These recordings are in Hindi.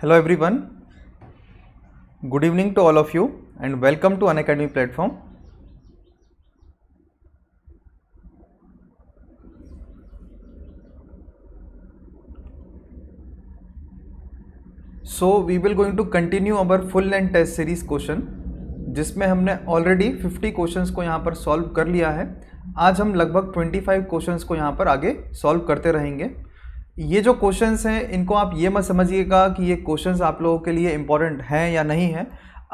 Hello everyone good evening to all of you and welcome to Unacademy platform so we will going to continue our full and test series question जिसमें हमने ऑलरेडी 50 क्वेश्चंस को यहां पर सॉल्व कर लिया है आज हम लगभग 25 क्वेश्चंस को यहां पर आगे सॉल्व करते रहेंगे ये जो क्वेश्चंस हैं इनको आप ये मत समझिएगा कि ये क्वेश्चंस आप लोगों के लिए इम्पॉर्टेंट हैं या नहीं हैं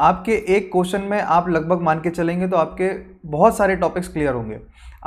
आपके एक क्वेश्चन में आप लगभग मान के चलेंगे तो आपके बहुत सारे टॉपिक्स क्लियर होंगे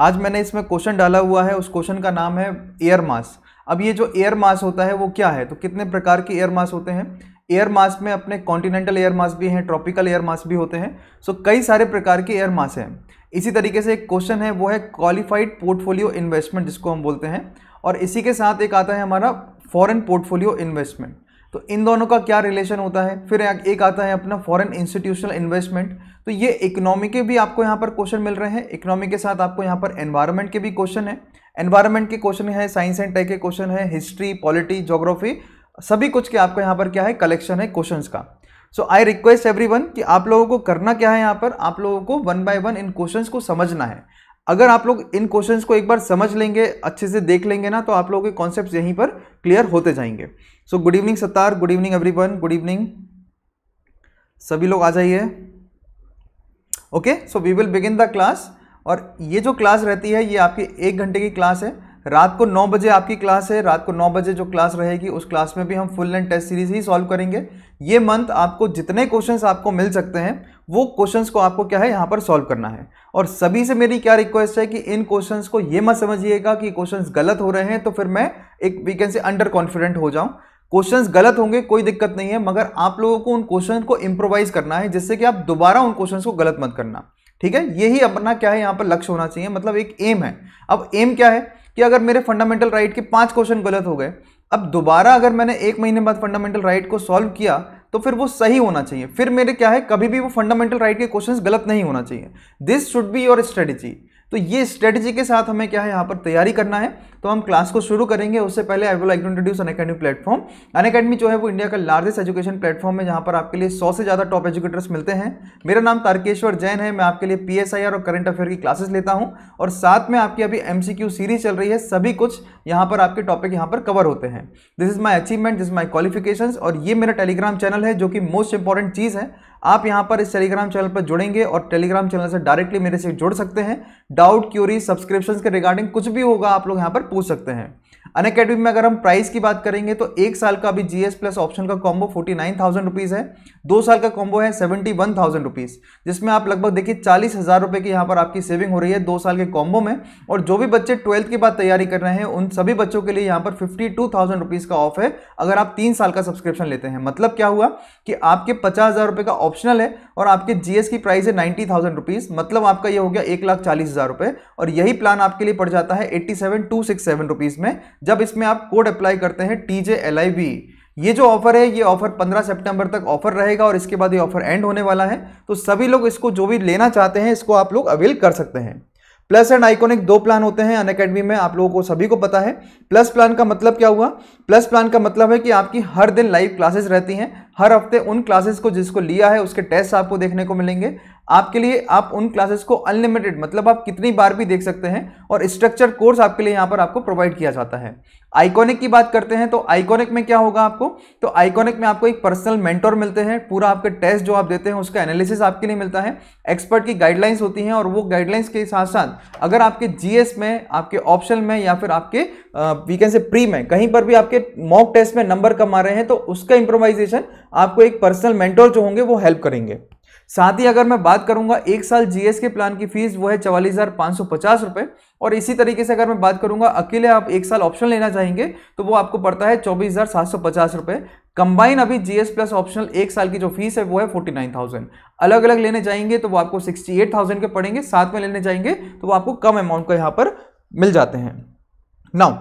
आज मैंने इसमें क्वेश्चन डाला हुआ है उस क्वेश्चन का नाम है एयर मास अब ये जो एयर मास होता है वो क्या है तो कितने प्रकार के एयर मास होते हैं एयर मास में अपने कॉन्टिनेंटल एयर मास भी हैं ट्रॉपिकल एयर मास भी होते हैं सो कई सारे प्रकार के एयर मास हैं इसी तरीके से एक क्वेश्चन है वो है क्वालिफाइड पोर्टफोलियो इन्वेस्टमेंट जिसको हम बोलते हैं और इसी के साथ एक आता है हमारा फॉरेन पोर्टफोलियो इन्वेस्टमेंट तो इन दोनों का क्या रिलेशन होता है फिर एक आता है अपना फॉरेन इंस्टीट्यूशनल इन्वेस्टमेंट तो ये इकोनॉमी के भी आपको यहाँ पर क्वेश्चन मिल रहे हैं इकोनॉमी के साथ आपको यहाँ पर एनवायरमेंट के भी क्वेश्चन है एनवायरमेंट के क्वेश्चन है साइंस एंड टेक के क्वेश्चन है हिस्ट्री पॉलिटी जोग्राफी सभी कुछ के आपको यहाँ पर क्या है कलेक्शन है क्वेश्चन का so I request everyone कि आप लोगों को करना क्या है यहाँ पर आप लोगों को वन बाय वन इन क्वेश्चन को समझना है अगर आप लोग इन क्वेश्चंस को एक बार समझ लेंगे अच्छे से देख लेंगे ना तो आप लोगों के कॉन्सेप्ट यहीं पर क्लियर होते जाएंगे so good evening Sattar good evening everyone good evening सभी लोग आ जाइए okay so we will begin the class और ये जो क्लास रहती है ये आपकी एक घंटे की क्लास है रात को नौ बजे आपकी क्लास है रात को नौ बजे जो क्लास रहेगी उस क्लास में भी हम फुल एंड टेस्ट सीरीज ही सॉल्व करेंगे ये मंथ आपको जितने क्वेश्चंस आपको मिल सकते हैं वो क्वेश्चंस को आपको क्या है यहाँ पर सॉल्व करना है और सभी से मेरी क्या रिक्वेस्ट है कि इन क्वेश्चंस को ये मत समझिएगा कि क्वेश्चन गलत हो रहे हैं तो फिर मैं एक वीकेंड से अंडर कॉन्फिडेंट हो जाऊँ क्वेश्चन गलत होंगे कोई दिक्कत नहीं है मगर आप लोगों को उन क्वेश्चन को इम्प्रोवाइज करना है जिससे कि आप दोबारा उन क्वेश्चन को गलत मत करना ठीक है यही अपना क्या है यहाँ पर लक्ष्य होना चाहिए मतलब एक एम है अब एम क्या है कि अगर मेरे फंडामेंटल राइट के पांच क्वेश्चन गलत हो गए अब दोबारा अगर मैंने एक महीने बाद फंडामेंटल राइट को सॉल्व किया तो फिर वो सही होना चाहिए फिर मेरे क्या है कभी भी वो फंडामेंटल राइट के क्वेश्चन गलत नहीं होना चाहिए this should be your strategy तो ये स्ट्रेटजी के साथ हमें क्या है यहाँ पर तैयारी करना है तो हम क्लास को शुरू करेंगे उससे पहले I will like to introduce Unacademy platform Unacademy जो है वो इंडिया का लार्जेस्ट एजुकेशन प्लेटफॉर्म है जहाँ पर आपके लिए सौ से ज़्यादा टॉप एजुकेटर्स मिलते हैं मेरा नाम तारकेश्वर जैन है मैं आपके लिए पी और करंट अफेयर की क्लासेस लेता हूँ और साथ में आपकी अभी एम सीरीज चल रही है सभी कुछ यहाँ पर आपके टॉपिक यहाँ पर कवर होते हैं this is my achievement this my qualification और ये मेरा टेलीग्राम चैनल है जो कि मोस्ट इंपॉर्टेंट चीज़ है आप यहाँ पर इस टेलीग्राम चैनल पर जुड़ेंगे और टेलीग्राम चैनल से डायरेक्टली मेरे से जुड़ सकते हैं डाउट क्यूरी सब्सक्रिप्शन के रिगार्डिंग कुछ भी होगा आप लोग यहाँ पर पूछ सकते हैं अन अकेडमी में अगर हम प्राइस की बात करेंगे तो एक साल का अभी जीएस प्लस ऑप्शन का combo forty nine thousand rupees है दो साल का कॉम्बो है सेवेंटी वन थाउजेंड रुपीज़ जिसमें आप लगभग देखिए चालीस हज़ार रुपये की यहाँ पर आपकी सेविंग हो रही है दो साल के कॉम्बो में और जो भी बच्चे ट्वेल्थ के बाद तैयारी कर रहे हैं उन सभी बच्चों के लिए यहाँ पर फिफ्टी टू थाउजेंड रुपीज़ का ऑफ है अगर आप तीन साल का सब्सक्रिप्शन लेते हैं मतलब क्या हुआ कि आपके पचास हज़ार का ऑप्शनल है और आपके जीएस की प्राइस है नाइन्टी थाउजेंड रुपीज़ मतलब आपका यह हो गया एक लाख चालीस हज़ार और यही प्लान आपके लिए पड़ जाता है eighty seven two six seven rupees में जब इसमें आप कोड अप्लाई करते हैं T J L I B ये जो ऑफर है ये ऑफर 15 सितंबर तक ऑफर रहेगा और इसके बाद ये ऑफर एंड होने वाला है तो सभी लोग इसको जो भी लेना चाहते हैं इसको आप लोग अवेल कर सकते हैं प्लस एंड आइकॉनिक दो प्लान होते हैं अन अकेडमी में आप लोगों को सभी को पता है प्लस प्लान का मतलब क्या हुआ प्लस प्लान का मतलब है कि आपकी हर दिन लाइव क्लासेस रहती हैं हर हफ्ते उन क्लासेस को जिसको लिया है उसके टेस्ट आपको देखने को मिलेंगे आपके लिए आप उन क्लासेस को अनलिमिटेड मतलब आप कितनी बार भी देख सकते हैं और स्ट्रक्चर कोर्स आपके लिए यहाँ पर आपको प्रोवाइड किया जाता है आइकॉनिक की बात करते हैं तो आइकॉनिक में क्या होगा आपको तो आइकॉनिक में आपको एक पर्सनल मेंटोर मिलते हैं पूरा आपके टेस्ट जो आप देते हैं उसका एनालिसिस आपके लिए मिलता है एक्सपर्ट की गाइडलाइंस होती हैं और वो गाइडलाइंस के साथ साथ अगर आपके जीएस में आपके ऑप्शन में या फिर आपके वी कैन से प्री में कहीं पर भी आपके मॉक टेस्ट में नंबर कम आ रहे हैं तो उसका इंप्रोवाइजेशन आपको एक पर्सनल मेंटोर जो होंगे वो हेल्प करेंगे साथ ही अगर मैं बात करूंगा एक साल जीएस के प्लान की फीस वो है चवालीस हज़ार सौ पचास और इसी तरीके से अगर मैं बात करूंगा अकेले आप एक साल ऑप्शन लेना चाहेंगे तो वो आपको पड़ता है चौबीस हज़ार सात सौ पचास कंबाइन अभी जीएस प्लस ऑप्शनल एक साल की जो फीस है वो है फोर्टी नाइन थाउजेंड अलग अलग लेने जाएंगे तो वो आपको सिक्सटी एट थाउजेंड के पड़ेंगे साथ में लेने जाएंगे तो वो आपको कम अमाउंट का यहाँ पर मिल जाते हैं नाउ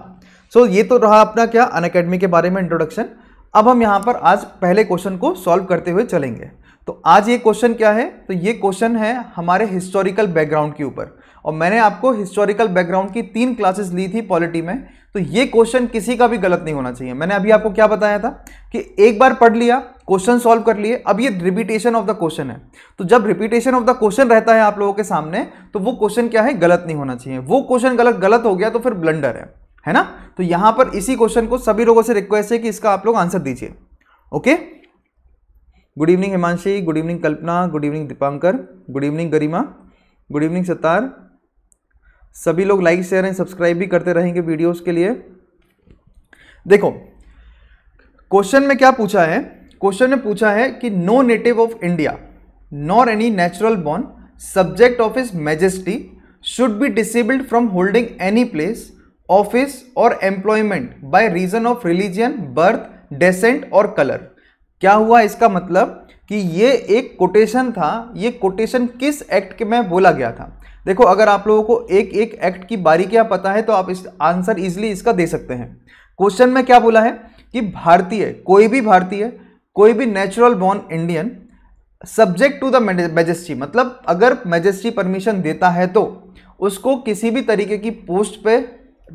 सो so, ये तो रहा अपना क्या अन के बारे में इंट्रोडक्शन अब हम यहां पर आज पहले क्वेश्चन को सॉल्व करते हुए चलेंगे तो आज ये क्वेश्चन क्या है तो ये क्वेश्चन है हमारे हिस्टोरिकल बैकग्राउंड के ऊपर और मैंने आपको हिस्टोरिकल बैकग्राउंड की तीन क्लासेस ली थी पॉलिटी में तो ये क्वेश्चन किसी का भी गलत नहीं होना चाहिए मैंने अभी आपको क्या बताया था कि एक बार पढ़ लिया क्वेश्चन सॉल्व कर लिए अब ये रिपीटेशन ऑफ द क्वेश्चन है तो जब रिपीटेशन ऑफ द क्वेश्चन रहता है आप लोगों के सामने तो वो क्वेश्चन क्या है गलत नहीं होना चाहिए वो क्वेश्चन गलत गलत हो गया तो फिर ब्लंडर है है ना तो यहां पर इसी क्वेश्चन को सभी लोगों से रिक्वेस्ट है कि इसका आप लोग आंसर दीजिए okay good evening Himanshi good evening Kalpana good evening Dipankar good evening Garima good evening Sattar सभी लोग लाइक शेयर एंड सब्सक्राइब भी करते रहेंगे वीडियोस के लिए देखो क्वेश्चन में क्या पूछा है क्वेश्चन में पूछा है कि no native of India nor any natural born subject of his majesty should be disabled from holding any place office और employment by reason of religion birth descent और कलर क्या हुआ इसका मतलब कि ये एक कोटेशन था ये कोटेशन किस एक्ट के में बोला गया था देखो अगर आप लोगों को एक एक एक्ट की बारीकियां पता है तो आप इस आंसर इजिली इसका दे सकते हैं क्वेश्चन में क्या बोला है कि भारतीय कोई भी भारतीय कोई भी natural born Indian subject to the majesty मतलब अगर मेजेस्टी परमिशन देता है तो उसको किसी भी तरीके की पोस्ट पे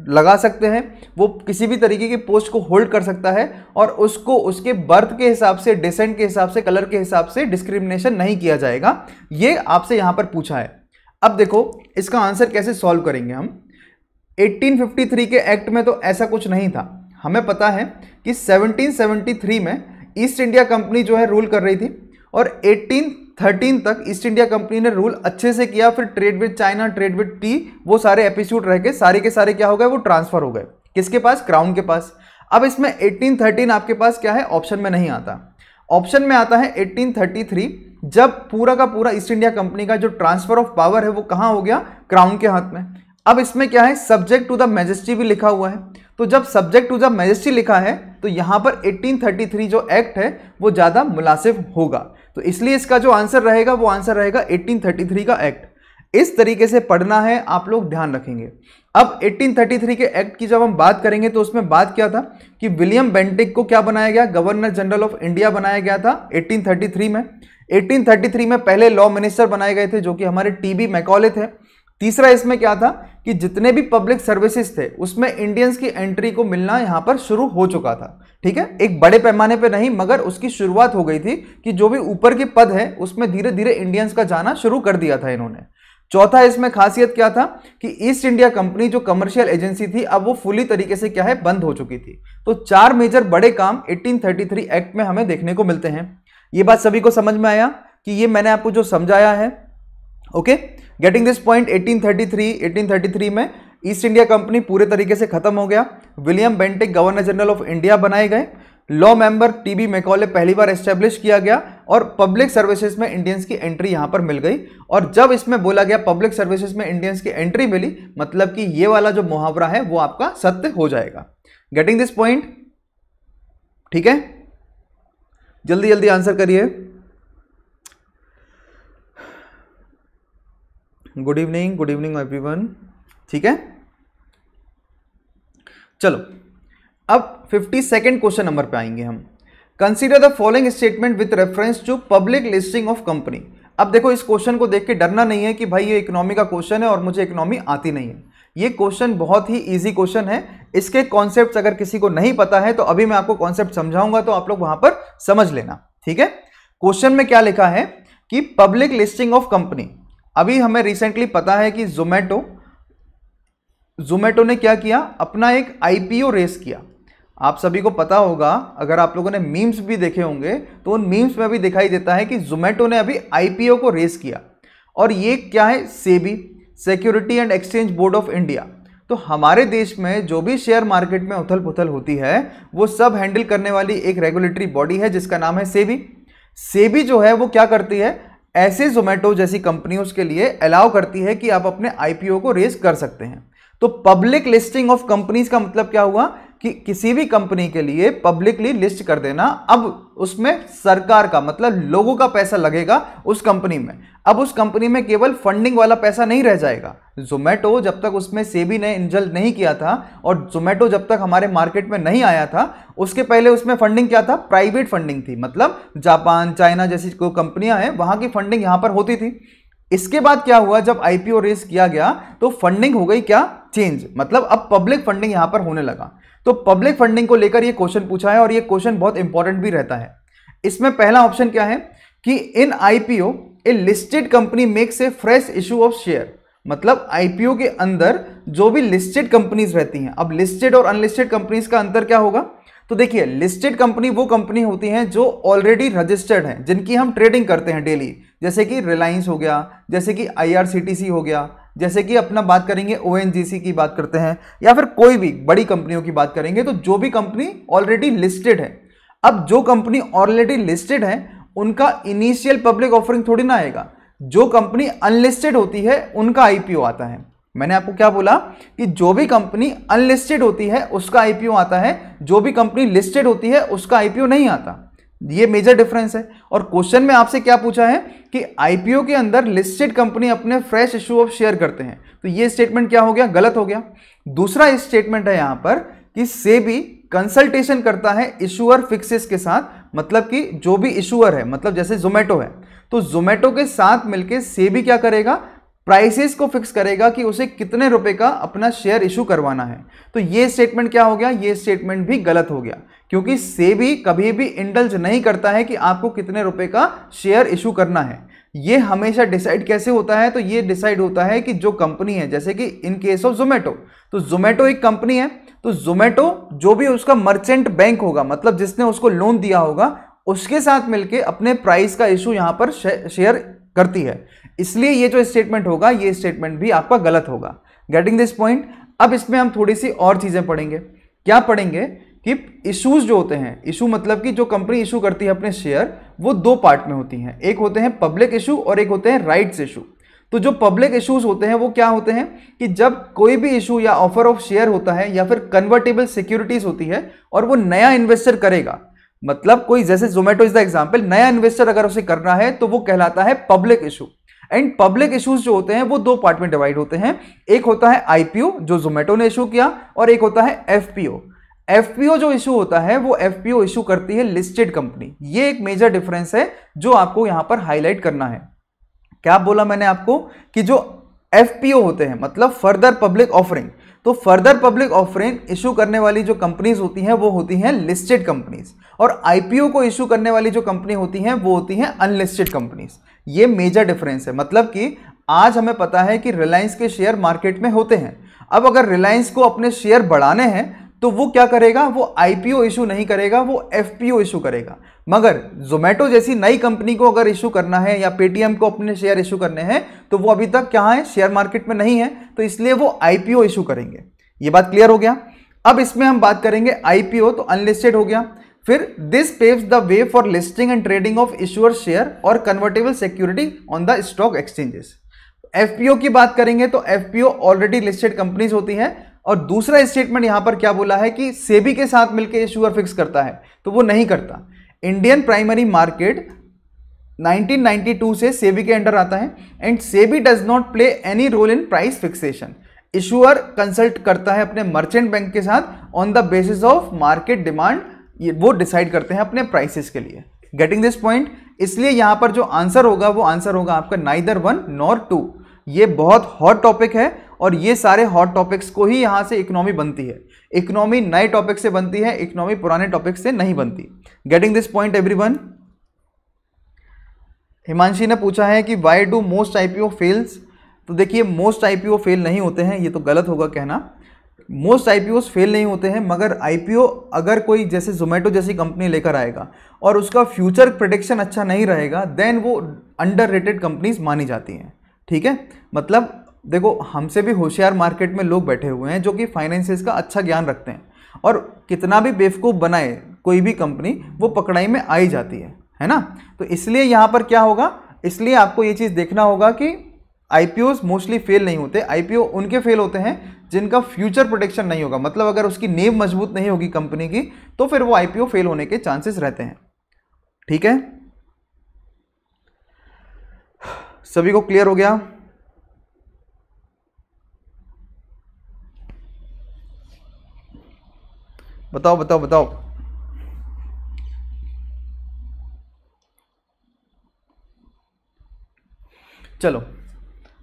लगा सकते हैं वो किसी भी तरीके की पोस्ट को होल्ड कर सकता है और उसको उसके बर्थ के हिसाब से डिसेंट के हिसाब से कलर के हिसाब से डिस्क्रिमिनेशन नहीं किया जाएगा ये आपसे यहाँ पर पूछा है अब देखो इसका आंसर कैसे सॉल्व करेंगे हम 1853 के एक्ट में तो ऐसा कुछ नहीं था हमें पता है कि 1773 में ईस्ट इंडिया कंपनी जो है रूल कर रही थी और थर्टीन तक ईस्ट इंडिया कंपनी ने रूल अच्छे से किया फिर trade with China trade with tea वो सारे एपिसोड रह गए सारे के सारे क्या हो गए वो ट्रांसफर हो गए किसके पास क्राउन के पास अब इसमें 1813 आपके पास क्या है ऑप्शन में नहीं आता ऑप्शन में आता है 1833 जब पूरा का पूरा ईस्ट इंडिया कंपनी का जो ट्रांसफर ऑफ पावर है वो कहाँ हो गया क्राउन के हाथ में अब इसमें क्या है सब्जेक्ट टू द मेजेस्टी भी लिखा हुआ है तो जब सब्जेक्ट टू द मेजेस्टी लिखा है तो यहाँ पर 1833 जो एक्ट है वो ज़्यादा मुनासिब होगा तो इसलिए इसका जो आंसर रहेगा वो आंसर रहेगा 1833 का एक्ट इस तरीके से पढ़ना है आप लोग ध्यान रखेंगे अब 1833 के एक्ट की जब हम बात करेंगे तो उसमें बात क्या था कि विलियम बेंटिक को क्या बनाया गया गवर्नर जनरल ऑफ इंडिया बनाया गया था 1833 में 1833 में पहले लॉ मिनिस्टर बनाए गए थे जो कि हमारे टीबी मैकॉले थे तीसरा इसमें क्या था कि जितने भी पब्लिक सर्विसेज थे उसमें इंडियंस की एंट्री को मिलना यहाँ पर शुरू हो चुका था ठीक है एक बड़े पैमाने पे नहीं मगर उसकी शुरुआत हो गई थी कि जो भी ऊपर के पद है उसमें धीरे धीरे इंडियंस का जाना शुरू कर दिया था इन्होंने चौथा इसमें खासियत क्या था कि ईस्ट इंडिया कंपनी जो कमर्शियल एजेंसी थी अब वो फुली तरीके से क्या है बंद हो चुकी थी तो चार मेजर बड़े काम 1833 एक्ट में हमें देखने को मिलते हैं ये बात सभी को समझ में आया कि ये मैंने आपको जो समझाया है ओके गेटिंग दिस पॉइंट 1833 1833 में ईस्ट इंडिया कंपनी पूरे तरीके से खत्म हो गया William Bentinck governor general of India बनाए गए लॉ मेंबर टीबी मेकॉले पहली बार एस्टेब्लिश किया गया और पब्लिक सर्विसेज में इंडियंस की एंट्री यहां पर मिल गई और जब इसमें बोला गया पब्लिक सर्विसेज में इंडियंस की एंट्री मिली मतलब कि ये वाला जो मुहावरा है वो आपका सत्य हो जाएगा गेटिंग दिस पॉइंट ठीक है जल्दी जल्दी आंसर करिए good evening good evening everyone ठीक है चलो अब फिफ्टी सेकेंड क्वेश्चन नंबर पे आएंगे हम consider the following statement with reference to public listing of company अब देखो इस क्वेश्चन को देख के डरना नहीं है कि भाई ये इकोनॉमी का क्वेश्चन है और मुझे इकोनॉमी आती नहीं है ये क्वेश्चन बहुत ही इजी क्वेश्चन है इसके कॉन्सेप्ट अगर किसी को नहीं पता है तो अभी मैं आपको कॉन्सेप्ट समझाऊंगा तो आप लोग वहां पर समझ लेना ठीक है क्वेश्चन में क्या लिखा है कि पब्लिक लिस्टिंग ऑफ कंपनी अभी हमें रिसेंटली पता है कि जोमेटो जोमेटो ने क्या किया अपना एक आईपीओ रेस किया आप सभी को पता होगा अगर आप लोगों ने मीम्स भी देखे होंगे तो उन मीम्स में भी दिखाई देता है कि जोमेटो ने अभी आईपीओ को रेस किया और ये क्या है SEBI security and exchange board of India तो हमारे देश में जो भी शेयर मार्केट में उथल पुथल होती है वो सब हैंडल करने वाली एक रेगुलेटरी बॉडी है जिसका नाम है सेबी सेबी जो है वो क्या करती है ऐसे जोमेटो जैसी कंपनियों के लिए अलाउ करती है कि आप अपने आईपीओ को रेस कर सकते हैं तो पब्लिक लिस्टिंग ऑफ कंपनीज का मतलब क्या हुआ कि किसी भी कंपनी के लिए पब्लिकली लिस्ट कर देना अब उसमें सरकार का मतलब लोगों का पैसा लगेगा उस कंपनी में अब उस कंपनी में केवल फंडिंग वाला पैसा नहीं रह जाएगा जोमेटो जब तक उसमें सेबी ने इंजल नहीं किया था और जोमेटो जब तक हमारे मार्केट में नहीं आया था उसके पहले उसमें फंडिंग क्या था प्राइवेट फंडिंग थी मतलब जापान चाइना जैसी कोई कंपनियां हैं वहां की फंडिंग यहां पर होती थी इसके बाद क्या हुआ जब आईपीओ रेस किया गया तो फंडिंग हो गई क्या चेंज मतलब अब पब्लिक फंडिंग यहाँ पर होने लगा तो पब्लिक फंडिंग को लेकर ये क्वेश्चन पूछा है और ये क्वेश्चन बहुत इंपॉर्टेंट भी रहता है इसमें पहला ऑप्शन क्या है कि in IPO a listed company makes a fresh issue of share मतलब आईपीओ के अंदर जो भी लिस्टेड कंपनीज रहती हैं अब लिस्टेड और अनलिस्टेड कंपनीज का अंतर क्या होगा तो देखिए लिस्टेड कंपनी वो कंपनी होती हैं जो ऑलरेडी रजिस्टर्ड हैं जिनकी हम ट्रेडिंग करते हैं डेली जैसे कि रिलायंस हो गया जैसे कि आईआरसीटीसी हो गया जैसे कि अपना बात करेंगे ओ की बात करते हैं या फिर कोई भी बड़ी कंपनियों की बात करेंगे तो जो भी कंपनी ऑलरेडी लिस्टेड है अब जो कंपनी ऑलरेडी लिस्टेड है उनका इनिशियल पब्लिक ऑफरिंग थोड़ी ना आएगा जो कंपनी अनलिस्टेड होती है उनका आईपीओ आता है मैंने आपको क्या बोला कि जो भी कंपनी अनलिस्टेड होती है उसका आईपीओ आता है जो भी कंपनी लिस्टेड होती है उसका आईपीओ नहीं आता ये मेजर डिफरेंस है और क्वेश्चन में आपसे क्या पूछा है कि आईपीओ के अंदर लिस्टेड कंपनी अपने फ्रेश इशू ऑफ शेयर करते हैं तो ये स्टेटमेंट क्या हो गया गलत हो गया दूसरा स्टेटमेंट है यहां पर कि सेबी कंसल्टेशन करता है इशूअर फिक्सेस के साथ मतलब कि जो भी इशूअर है मतलब जैसे जोमेटो है तो जोमेटो के साथ मिलकर सेबी क्या करेगा प्राइसेस को फिक्स करेगा कि उसे कितने रुपए का अपना शेयर इशू करवाना है तो ये स्टेटमेंट क्या हो गया ये स्टेटमेंट भी गलत हो गया क्योंकि भी कभी भी इंडल्ज नहीं करता है कि आपको कितने रुपए का शेयर इशू करना है ये हमेशा डिसाइड कैसे होता है तो ये डिसाइड होता है कि जो कंपनी है जैसे कि इन केस ऑफ जोमेटो तो जोमेटो एक कंपनी है तो जोमेटो जो भी उसका मर्चेंट बैंक होगा मतलब जिसने उसको लोन दिया होगा उसके साथ मिलके अपने प्राइस का इशू यहां पर शेयर करती है इसलिए ये जो स्टेटमेंट होगा ये स्टेटमेंट भी आपका गलत होगा गेटिंग दिस पॉइंट अब इसमें हम थोड़ी सी और चीज़ें पढ़ेंगे क्या पढ़ेंगे कि इशूज़ जो होते हैं इशू मतलब कि जो कंपनी इशू करती है अपने शेयर वो दो पार्ट में होती हैं एक होते हैं पब्लिक इशू और एक होते हैं राइट्स इशू तो जो पब्लिक इशूज होते हैं वो क्या होते हैं कि जब कोई भी इशू या ऑफर ऑफ शेयर होता है या फिर कन्वर्टेबल सिक्योरिटीज होती है और वो नया इन्वेस्टर करेगा मतलब कोई जैसे जोमेटो इज द एग्जाम्पल नया इन्वेस्टर अगर उसे करना है तो वो कहलाता है public issue and public issues जो होते हैं वो दो पार्ट में डिवाइड होते हैं एक होता है आईपीओ जो जोमेटो ने इशू किया और एक होता है एफपीओ एफपीओ जो इशू होता है वो एफपीओ इशू करती है लिस्टेड कंपनी ये एक मेजर डिफरेंस है जो आपको यहां पर हाईलाइट करना है क्या बोला मैंने आपको कि जो एफपीओ होते हैं मतलब फर्दर पब्लिक ऑफरिंग तो फर्दर पब्लिक ऑफरिंग इशू करने वाली जो कंपनीज होती हैं वो होती हैं लिस्टेड कंपनीज और आईपीओ को इशू करने वाली जो कंपनी होती हैं वो होती हैं अनलिस्टेड कंपनीज ये मेजर डिफरेंस है मतलब कि आज हमें पता है कि रिलायंस के शेयर मार्केट में होते हैं अब अगर रिलायंस को अपने शेयर बढ़ाने हैं तो वो क्या करेगा वो आईपीओ इशू नहीं करेगा वो एफपीओ इशू करेगा मगर जोमेटो जैसी नई कंपनी को अगर इशू करना है या पेटीएम को अपने शेयर इशू करने हैं तो वो अभी तक क्या है शेयर मार्केट में नहीं है तो इसलिए वो आईपीओ इशू करेंगे ये बात क्लियर हो गया अब इसमें हम बात करेंगे आईपीओ तो अनलिस्टेड हो गया फिर this paves the way for listing and trading of issuer share और convertible security on the stock exchanges FPO की बात करेंगे तो एफपीओ ऑलरेडी लिस्टेड कंपनीज होती हैं और दूसरा स्टेटमेंट यहां पर क्या बोला है कि सेबी के साथ मिलकर ये शुगर फिक्स करता है तो वो नहीं करता इंडियन प्राइमरी मार्केट 1992 से सेबी के अंडर आता है and SEBI does not play any role in price fixation issuer consult करता है अपने मर्चेंट बैंक के साथ on the basis of market demand ये वो डिसाइड करते हैं अपने प्राइसेस के लिए गेटिंग दिस पॉइंट इसलिए यहां पर जो आंसर होगा वो आंसर होगा आपका नाइदर वन नॉर टू ये बहुत हॉट टॉपिक है और ये सारे हॉट टॉपिक्स को ही यहाँ से इकोनॉमी बनती है इकोनॉमी नए टॉपिक से बनती है इकोनॉमी पुराने टॉपिक से नहीं बनती getting this point every one Himanshi ने पूछा है कि why do most O fails तो देखिए मोस्ट ओ फेल नहीं होते हैं ये तो गलत होगा कहना मोस्ट आई फेल नहीं होते हैं मगर आई अगर कोई जैसे जोमेटो जैसी कंपनी लेकर आएगा और उसका फ्यूचर प्रोडिक्शन अच्छा नहीं रहेगा देन वो अंडर रेटेड कंपनीज मानी जाती हैं ठीक है मतलब देखो हमसे भी होशियार मार्केट में लोग बैठे हुए हैं जो कि फाइनेंसिस का अच्छा ज्ञान रखते हैं और कितना भी बेवकूफ़ बनाए कोई भी कंपनी वो पकड़ाई में आई जाती है है ना तो इसलिए यहाँ पर क्या होगा इसलिए आपको ये चीज़ देखना होगा कि आई मोस्टली फेल नहीं होते आई उनके फेल होते हैं जिनका फ्यूचर प्रोटेक्शन नहीं होगा मतलब अगर उसकी नेव मजबूत नहीं होगी कंपनी की तो फिर वो आई फेल होने के चांसेस रहते हैं ठीक है सभी को क्लियर हो गया बताओ बताओ बताओ चलो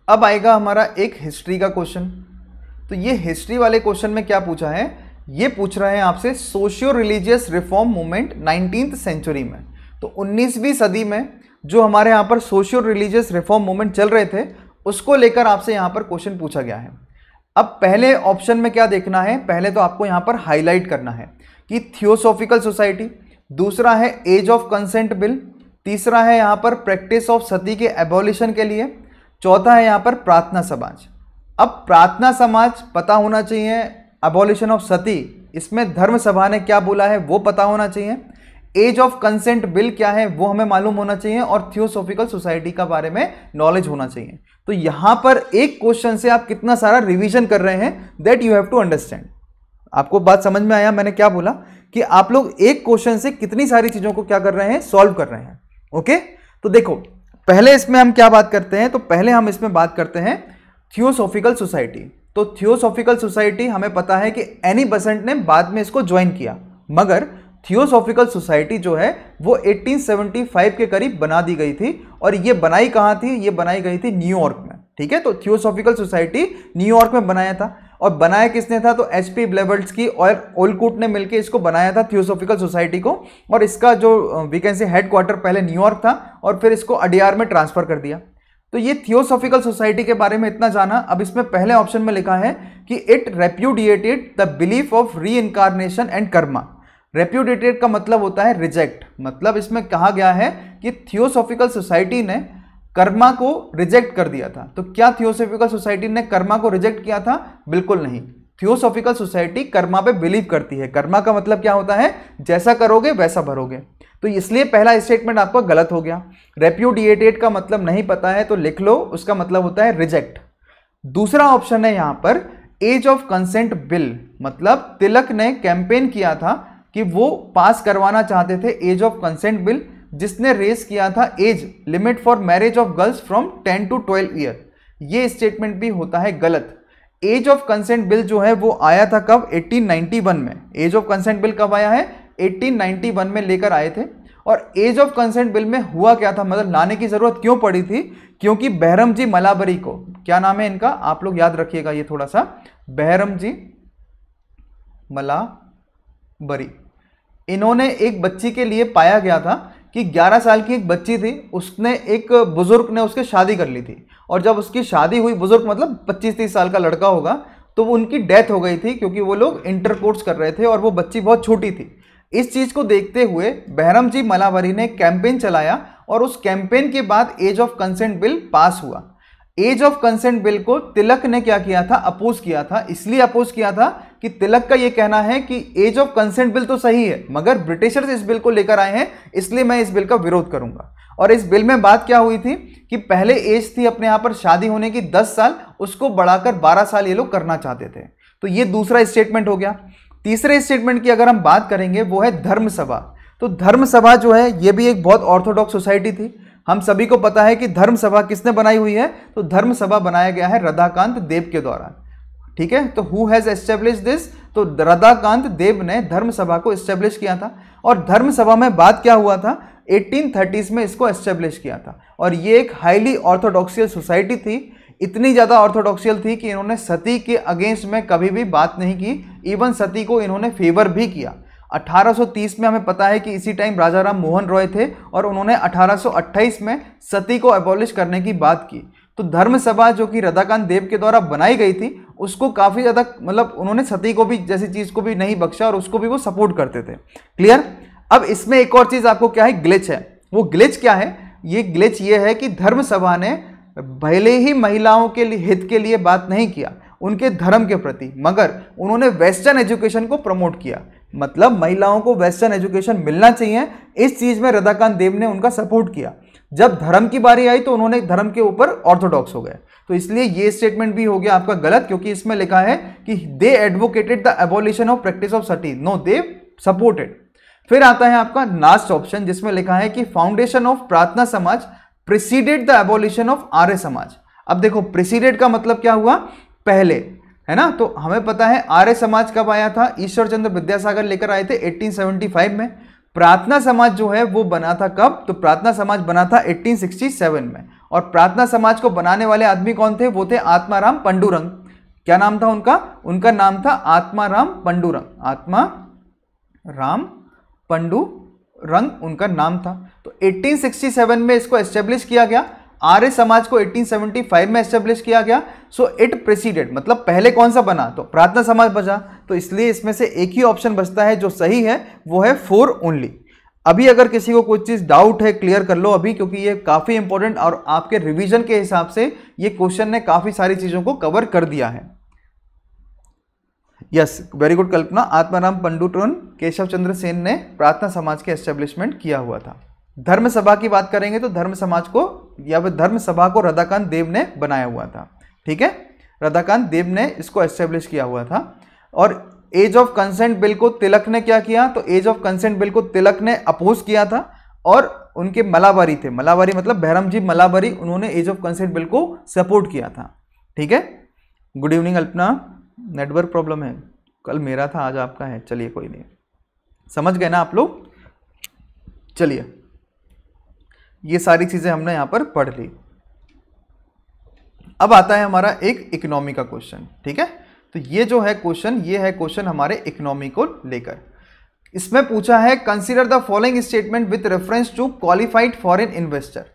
अब आएगा हमारा एक हिस्ट्री का क्वेश्चन तो ये हिस्ट्री वाले क्वेश्चन में क्या पूछा है ये पूछ रहे हैं आपसे socio religious reform movement nineteen century में तो 19वीं सदी में जो हमारे यहाँ पर सोशल रिलीजियस रिफॉर्म मूवमेंट चल रहे थे उसको लेकर आपसे यहाँ पर क्वेश्चन पूछा गया है अब पहले ऑप्शन में क्या देखना है पहले तो आपको यहाँ पर हाईलाइट करना है कि थियोसॉफिकल सोसाइटी दूसरा है एज ऑफ कंसेंट बिल तीसरा है यहाँ पर प्रैक्टिस ऑफ सती के एबोलिशन के लिए चौथा है यहाँ पर प्रार्थना समाज अब प्रार्थना समाज पता होना चाहिए एबोलिशन ऑफ सती इसमें धर्म सभा ने क्या बोला है वो पता होना चाहिए एज ऑफ कंसेंट बिल क्या है वो हमें मालूम होना चाहिए और थियोसोफिकल सोसाइटी का बारे में नॉलेज होना चाहिए तो यहां पर एक क्वेश्चन से आप कितना सारा रिवीजन कर रहे हैं that you have to understand आपको बात समझ में आया मैंने क्या बोला कि आप लोग एक क्वेश्चन से कितनी सारी चीजों को क्या कर रहे हैं सॉल्व कर रहे हैं ओके तो देखो पहले इसमें हम क्या बात करते हैं तो पहले हम इसमें बात करते हैं थियोसोफिकल सोसाइटी तो थियोसोफिकल सोसाइटी हमें पता है कि एनी बसेंट ने बाद में इसको ज्वाइन किया मगर थियोसॉफिकल सोसाइटी जो है वो 1875 के करीब बना दी गई थी और ये बनाई कहाँ थी ये बनाई गई थी न्यूयॉर्क में ठीक है तो थियोसॉफिकल सोसाइटी न्यूयॉर्क में बनाया था और बनाया किसने था तो एच पी ब्लेवल्स की और ओलकूट ने मिलकर इसको बनाया था थियोसॉफिकल सोसाइटी को और इसका जो वी कैन से हेडक्वार्टर पहले न्यूयॉर्क था और फिर इसको अडियार में ट्रांसफर कर दिया तो ये थियोसॉफिकल सोसाइटी के बारे में इतना जाना अब इसमें पहले ऑप्शन में लिखा है कि it repudiated the belief of reincarnation and karma repudiated का मतलब होता है रिजेक्ट मतलब इसमें कहा गया है कि थियोसॉफिकल सोसाइटी ने कर्मा को रिजेक्ट कर दिया था तो क्या थियोसॉफिकल सोसाइटी ने कर्मा को रिजेक्ट किया था बिल्कुल नहीं थियोसॉफिकल सोसाइटी कर्मा पे बिलीव करती है कर्मा का मतलब क्या होता है जैसा करोगे वैसा भरोगे तो इसलिए पहला स्टेटमेंट आपका गलत हो गया रेप्यूडिएटेड का मतलब नहीं पता है तो लिख लो उसका मतलब होता है रिजेक्ट दूसरा ऑप्शन है यहां पर एज ऑफ कंसेंट बिल मतलब तिलक ने कैंपेन किया था कि वो पास करवाना चाहते थे एज ऑफ कंसेंट बिल जिसने रेस किया था age limit for marriage of girls from ten to twelve year ये स्टेटमेंट भी होता है गलत एज ऑफ कंसेंट बिल जो है वो आया था कब 1891 में एज ऑफ कंसेंट बिल कब आया है 1891 में लेकर आए थे और एज ऑफ कंसेंट बिल में हुआ क्या था मतलब लाने की ज़रूरत क्यों पड़ी थी क्योंकि बहरम जी मलाबरी को क्या नाम है इनका आप लोग याद रखिएगा ये थोड़ा सा बहरम जी मलाबरी इन्होंने एक बच्ची के लिए पाया गया था कि 11 साल की एक बच्ची थी उसने एक बुज़ुर्ग ने उसके शादी कर ली थी और जब उसकी शादी हुई बुज़ुर्ग मतलब 25-30 साल का लड़का होगा तो वो उनकी डेथ हो गई थी क्योंकि वो लोग इंटरकोर्स कर रहे थे और वो बच्ची बहुत छोटी थी इस चीज़ को देखते हुए बहरम जी मलावरी ने कैंपेन चलाया और उस कैंपेन के बाद age of consent bill pass हुआ एज ऑफ कंसेंट बिल को तिलक ने क्या किया था अपोज किया था इसलिए अपोज किया था कि तिलक का यह कहना है कि एज ऑफ कंसेंट बिल तो सही है मगर ब्रिटिशर्स इस बिल को लेकर आए हैं इसलिए मैं इस बिल का विरोध करूंगा और इस बिल में बात क्या हुई थी कि पहले एज थी अपने यहां पर शादी होने की दस साल उसको बढ़ाकर बारह साल ये लोग करना चाहते थे तो ये दूसरा स्टेटमेंट हो गया तीसरे स्टेटमेंट की अगर हम बात करेंगे वो है धर्म सभा तो धर्म सभा जो है ये भी एक बहुत ऑर्थोडॉक्स सोसाइटी थी हम सभी को पता है कि धर्म सभा किसने बनाई हुई है तो धर्म सभा बनाया गया है राधाकांत देव के द्वारा ठीक है तो हु हैज़ एस्टेब्लिश दिस तो राधाकांत देव ने धर्म सभा को एस्टेब्लिश किया था और धर्म सभा में बात क्या हुआ था 1830s में इसको एस्टेब्लिश किया था और ये एक हाईली ऑर्थोडॉक्सियल सोसाइटी थी इतनी ज़्यादा ऑर्थोडॉक्सियल थी कि इन्होंने सती के अगेंस्ट में कभी भी बात नहीं की इवन सती को इन्होंने फेवर भी किया 1830 में हमें पता है कि इसी टाइम राजा राम मोहन रॉय थे और उन्होंने 1828 में सती को एबॉलिश करने की बात की तो धर्म सभा जो कि रदाकांत देव के द्वारा बनाई गई थी उसको काफ़ी ज़्यादा मतलब उन्होंने सती को भी जैसी चीज़ को भी नहीं बख्शा और उसको भी वो सपोर्ट करते थे क्लियर अब इसमें एक और चीज़ आपको क्या है ग्लिच है वो ग्लिच क्या है ये ग्लिच ये है कि धर्म सभा ने भले ही महिलाओं के लिए हित के लिए बात नहीं किया उनके धर्म के प्रति मगर उन्होंने वेस्टर्न एजुकेशन को प्रमोट किया मतलब महिलाओं को वेस्टर्न एजुकेशन मिलना चाहिए इस चीज़ में रदाकांत देव ने उनका सपोर्ट किया जब धर्म की बारी आई तो उन्होंने धर्म के ऊपर ऑर्थोडॉक्स हो गए तो इसलिए ये स्टेटमेंट भी हो गया आपका गलत क्योंकि इसमें लिखा है कि they advocated the abolition of practice of sati no they supported फिर आता है आपका लास्ट ऑप्शन जिसमें लिखा है कि foundation of Prarthana Samaj preceded the abolition of Arya Samaj अब देखो प्रिसीडेड का मतलब क्या हुआ पहले है ना तो हमें पता है आर्य समाज कब आया था ईश्वर चंद्र विद्यासागर लेकर आए थे 1875 में प्रार्थना समाज जो है वो बना था कब तो प्रार्थना समाज बना था 1867 में और प्रार्थना समाज को बनाने वाले आदमी कौन थे वो थे आत्माराम पंडुरंग क्या नाम था उनका उनका नाम था आत्माराम पंडुरंग आत्मा राम पंडुरंग उनका नाम था तो 1867 में इसको एस्टेब्लिश किया गया आर्य समाज को 1875 में एस्टेब्लिश किया गया सो इट प्रेसिडेड मतलब पहले कौन सा बना तो प्रार्थना समाज बचा तो इसलिए इसमें से एक ही ऑप्शन बचता है जो सही है वो है फोर ओनली अभी अगर किसी को कोई चीज़ डाउट है क्लियर कर लो अभी क्योंकि ये काफ़ी इंपॉर्टेंट और आपके रिवीजन के हिसाब से ये क्वेश्चन ने काफ़ी सारी चीज़ों को कवर कर दिया है yes very good Kalpana Atmaram Pandurang Keshav Chandra Sen ने प्रार्थना समाज के एस्टेब्लिशमेंट किया हुआ था धर्म सभा की बात करेंगे तो धर्म समाज को या फिर धर्म सभा को राधाकांत देव ने बनाया हुआ था ठीक है राधाकांत देव ने इसको एस्टेब्लिश किया हुआ था और एज ऑफ कंसेंट बिल को तिलक ने क्या किया तो एज ऑफ कंसेंट बिल को तिलक ने अपोज किया था और उनके मलाबारी थे मलाबारी मतलब बहरमजी मलाबारी उन्होंने एज ऑफ कंसेंट बिल को सपोर्ट किया था ठीक है good evening Alpana network problem है कल मेरा था आज आपका है चलिए कोई नहीं समझ गए ना आप लोग चलिए ये सारी चीज़ें हमने यहाँ पर पढ़ ली अब आता है हमारा एक इकोनॉमी का क्वेश्चन ठीक है तो ये जो है क्वेश्चन ये है क्वेश्चन हमारे इकोनॉमी को लेकर इसमें पूछा है consider the following statement with reference to qualified foreign investor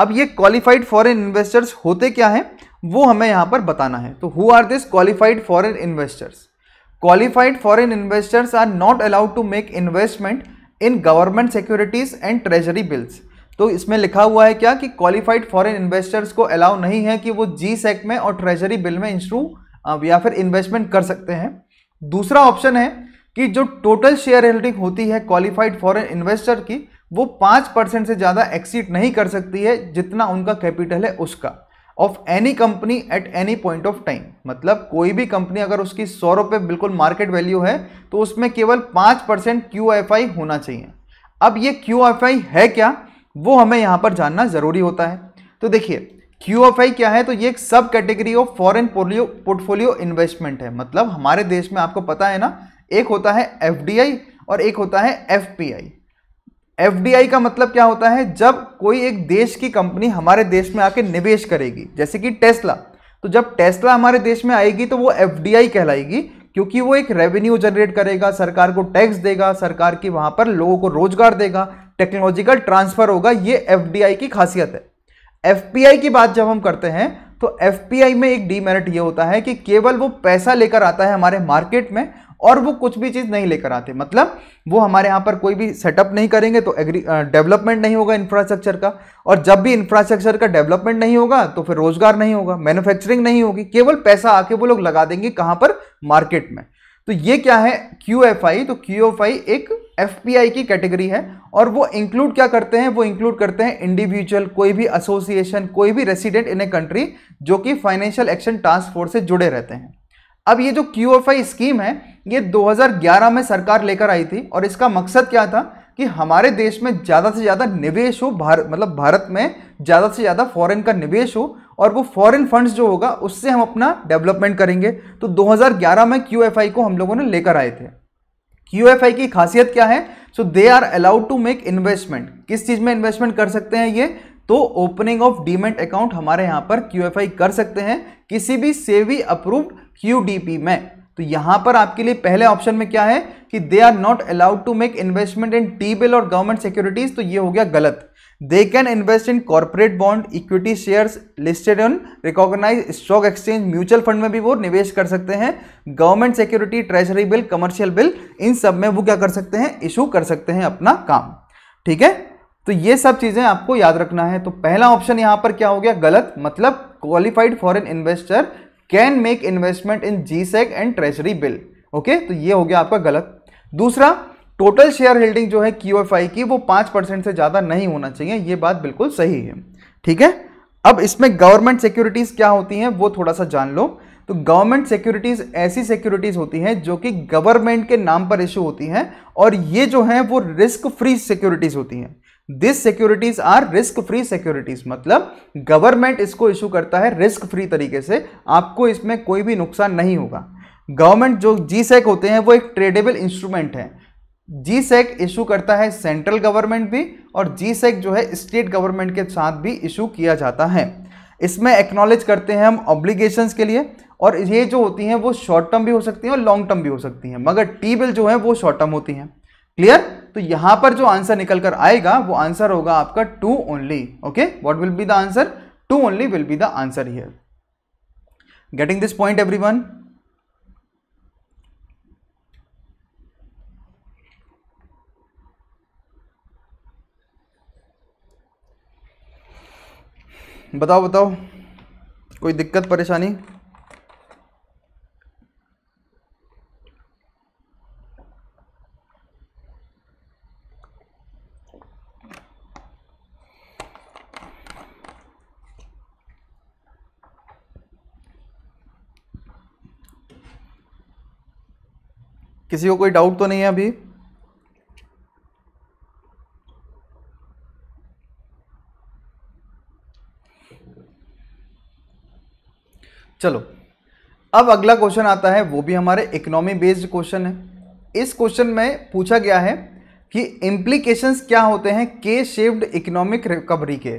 अब ये क्वालिफाइड फॉरेन इन्वेस्टर्स होते क्या हैं वो हमें यहाँ पर बताना है तो who are this qualified foreign investors qualified foreign investors are not allowed to make investment in government securities and treasury bills तो इसमें लिखा हुआ है क्या कि क्वालिफाइड फॉरेन इन्वेस्टर्स को अलाउ नहीं है कि वो जी सेक में और ट्रेजरी बिल में इंश्रू या फिर इन्वेस्टमेंट कर सकते हैं दूसरा ऑप्शन है कि जो टोटल शेयर होल्डिंग होती है क्वालिफाइड फॉरेन इन्वेस्टर की वो पाँच परसेंट से ज़्यादा एक्सीड नहीं कर सकती है जितना उनका कैपिटल है उसका of any company at any point of time मतलब कोई भी कंपनी अगर उसकी सौ रुपये बिल्कुल मार्केट वैल्यू है तो उसमें केवल पाँच परसेंट क्यू होना चाहिए अब ये क्यू है क्या वो हमें यहाँ पर जानना ज़रूरी होता है तो देखिए क्यू एफ आई क्या है तो ये एक sub category of foreign polio portfolio investment है मतलब हमारे देश में आपको पता है ना एक होता है एफ और एक होता है एफ एफ का मतलब क्या होता है जब कोई एक देश की कंपनी हमारे देश में आके निवेश करेगी जैसे कि टेस्ला तो जब टेस्ला हमारे देश में आएगी तो वो एफ कहलाएगी क्योंकि वो एक रेवेन्यू जनरेट करेगा सरकार को टैक्स देगा सरकार की वहाँ पर लोगों को रोजगार देगा टेक्नोलॉजिकल ट्रांसफर होगा ये एफ की खासियत है एफ की बात जब हम करते हैं तो एफ में एक डीमेरिट ये होता है कि केवल वो पैसा लेकर आता है हमारे मार्केट में और वो कुछ भी चीज़ नहीं लेकर आते मतलब वो हमारे यहाँ पर कोई भी सेटअप नहीं करेंगे तो एग्री डेवलपमेंट नहीं होगा इंफ्रास्ट्रक्चर का और जब भी इंफ्रास्ट्रक्चर का डेवलपमेंट नहीं होगा तो फिर रोजगार नहीं होगा मैन्युफैक्चरिंग नहीं होगी केवल पैसा आके वो लोग लगा देंगे कहाँ पर मार्केट में तो ये क्या है क्यू एफ आई तो क्यू एफ आई एक एफ पी आई की कैटेगरी है और वो इंक्लूड क्या करते हैं वो इंक्लूड करते हैं इंडिविजुअल कोई भी एसोसिएशन कोई भी रेसिडेंट इन ए कंट्री जो कि फाइनेंशियल एक्शन टास्क फोर्स से जुड़े रहते हैं अब ये जो क्यू एफ आई स्कीम है ये 2011 में सरकार लेकर आई थी और इसका मकसद क्या था कि हमारे देश में ज़्यादा से ज़्यादा निवेश हो भारत मतलब भारत में ज़्यादा से ज़्यादा फॉरेन का निवेश हो और वो फॉरेन फंड्स जो होगा उससे हम अपना डेवलपमेंट करेंगे तो 2011 में क्यू को हम लोगों ने लेकर आए थे क्यू की खासियत क्या है so they are allowed to make investment किस चीज़ में इन्वेस्टमेंट कर सकते हैं ये तो ओपनिंग ऑफ डीमेंट अकाउंट हमारे यहाँ पर क्यू कर सकते हैं किसी भी सेवी अप्रूव्ड क्यू में तो यहां पर आपके लिए पहले ऑप्शन में क्या है कि they are not allowed to make investment in T bill और गवर्नमेंट सिक्योरिटीज तो ये हो गया गलत they can invest in corporate bond equity share listed on recognise stock exchange mutual fund में भी वो निवेश कर सकते हैं government security treasury bill commercial bill इन सब में वो क्या कर सकते हैं इशू कर सकते हैं अपना काम ठीक है तो ये सब चीज़ें आपको याद रखना है तो पहला ऑप्शन यहां पर क्या हो गया गलत मतलब qualified foreign investor can make investment in G sec and treasury bill okay तो ये हो गया आपका गलत दूसरा टोटल शेयर होल्डिंग जो है क्यू एफ आई की वो पांच परसेंट से ज़्यादा नहीं होना चाहिए ये बात बिल्कुल सही है ठीक है अब इसमें गवर्नमेंट सिक्योरिटीज़ क्या होती हैं वो थोड़ा सा जान लो तो गवर्नमेंट सिक्योरिटीज़ ऐसी सिक्योरिटीज़ होती हैं जो कि गवर्नमेंट के नाम पर इशू होती हैं और ये जो हैं वो रिस्क फ्री सिक्योरिटीज़ होती हैं this securities are risk free securities मतलब गवर्नमेंट इसको इशू करता है रिस्क फ्री तरीके से आपको इसमें कोई भी नुकसान नहीं होगा गवर्नमेंट जो जी सेक e होते हैं वो एक ट्रेडेबल इंस्ट्रूमेंट है जी सेक इशू करता है सेंट्रल गवर्नमेंट भी और जी सेक e जो है स्टेट गवर्नमेंट के साथ भी इशू किया जाता है इसमें एक्नॉलेज करते हैं हम ऑब्लिगेशंस के लिए और ये जो होती हैं वो शॉर्ट टर्म भी हो सकती हैं और लॉन्ग टर्म भी हो सकती हैं मगर टी बिल जो है वो शॉर्ट टर्म होती हैं क्लियर तो यहां पर जो आंसर निकल कर आएगा वो आंसर होगा आपका two only okay what will be the answer two only will be the answer here getting this point every one बताओ बताओ कोई दिक्कत परेशानी किसी को कोई डाउट तो नहीं है अभी चलो अब अगला क्वेश्चन आता है वो भी हमारे इकोनॉमी बेस्ड क्वेश्चन है इस क्वेश्चन में पूछा गया है कि इम्प्लीकेशंस क्या होते हैं K shaped economic recovery K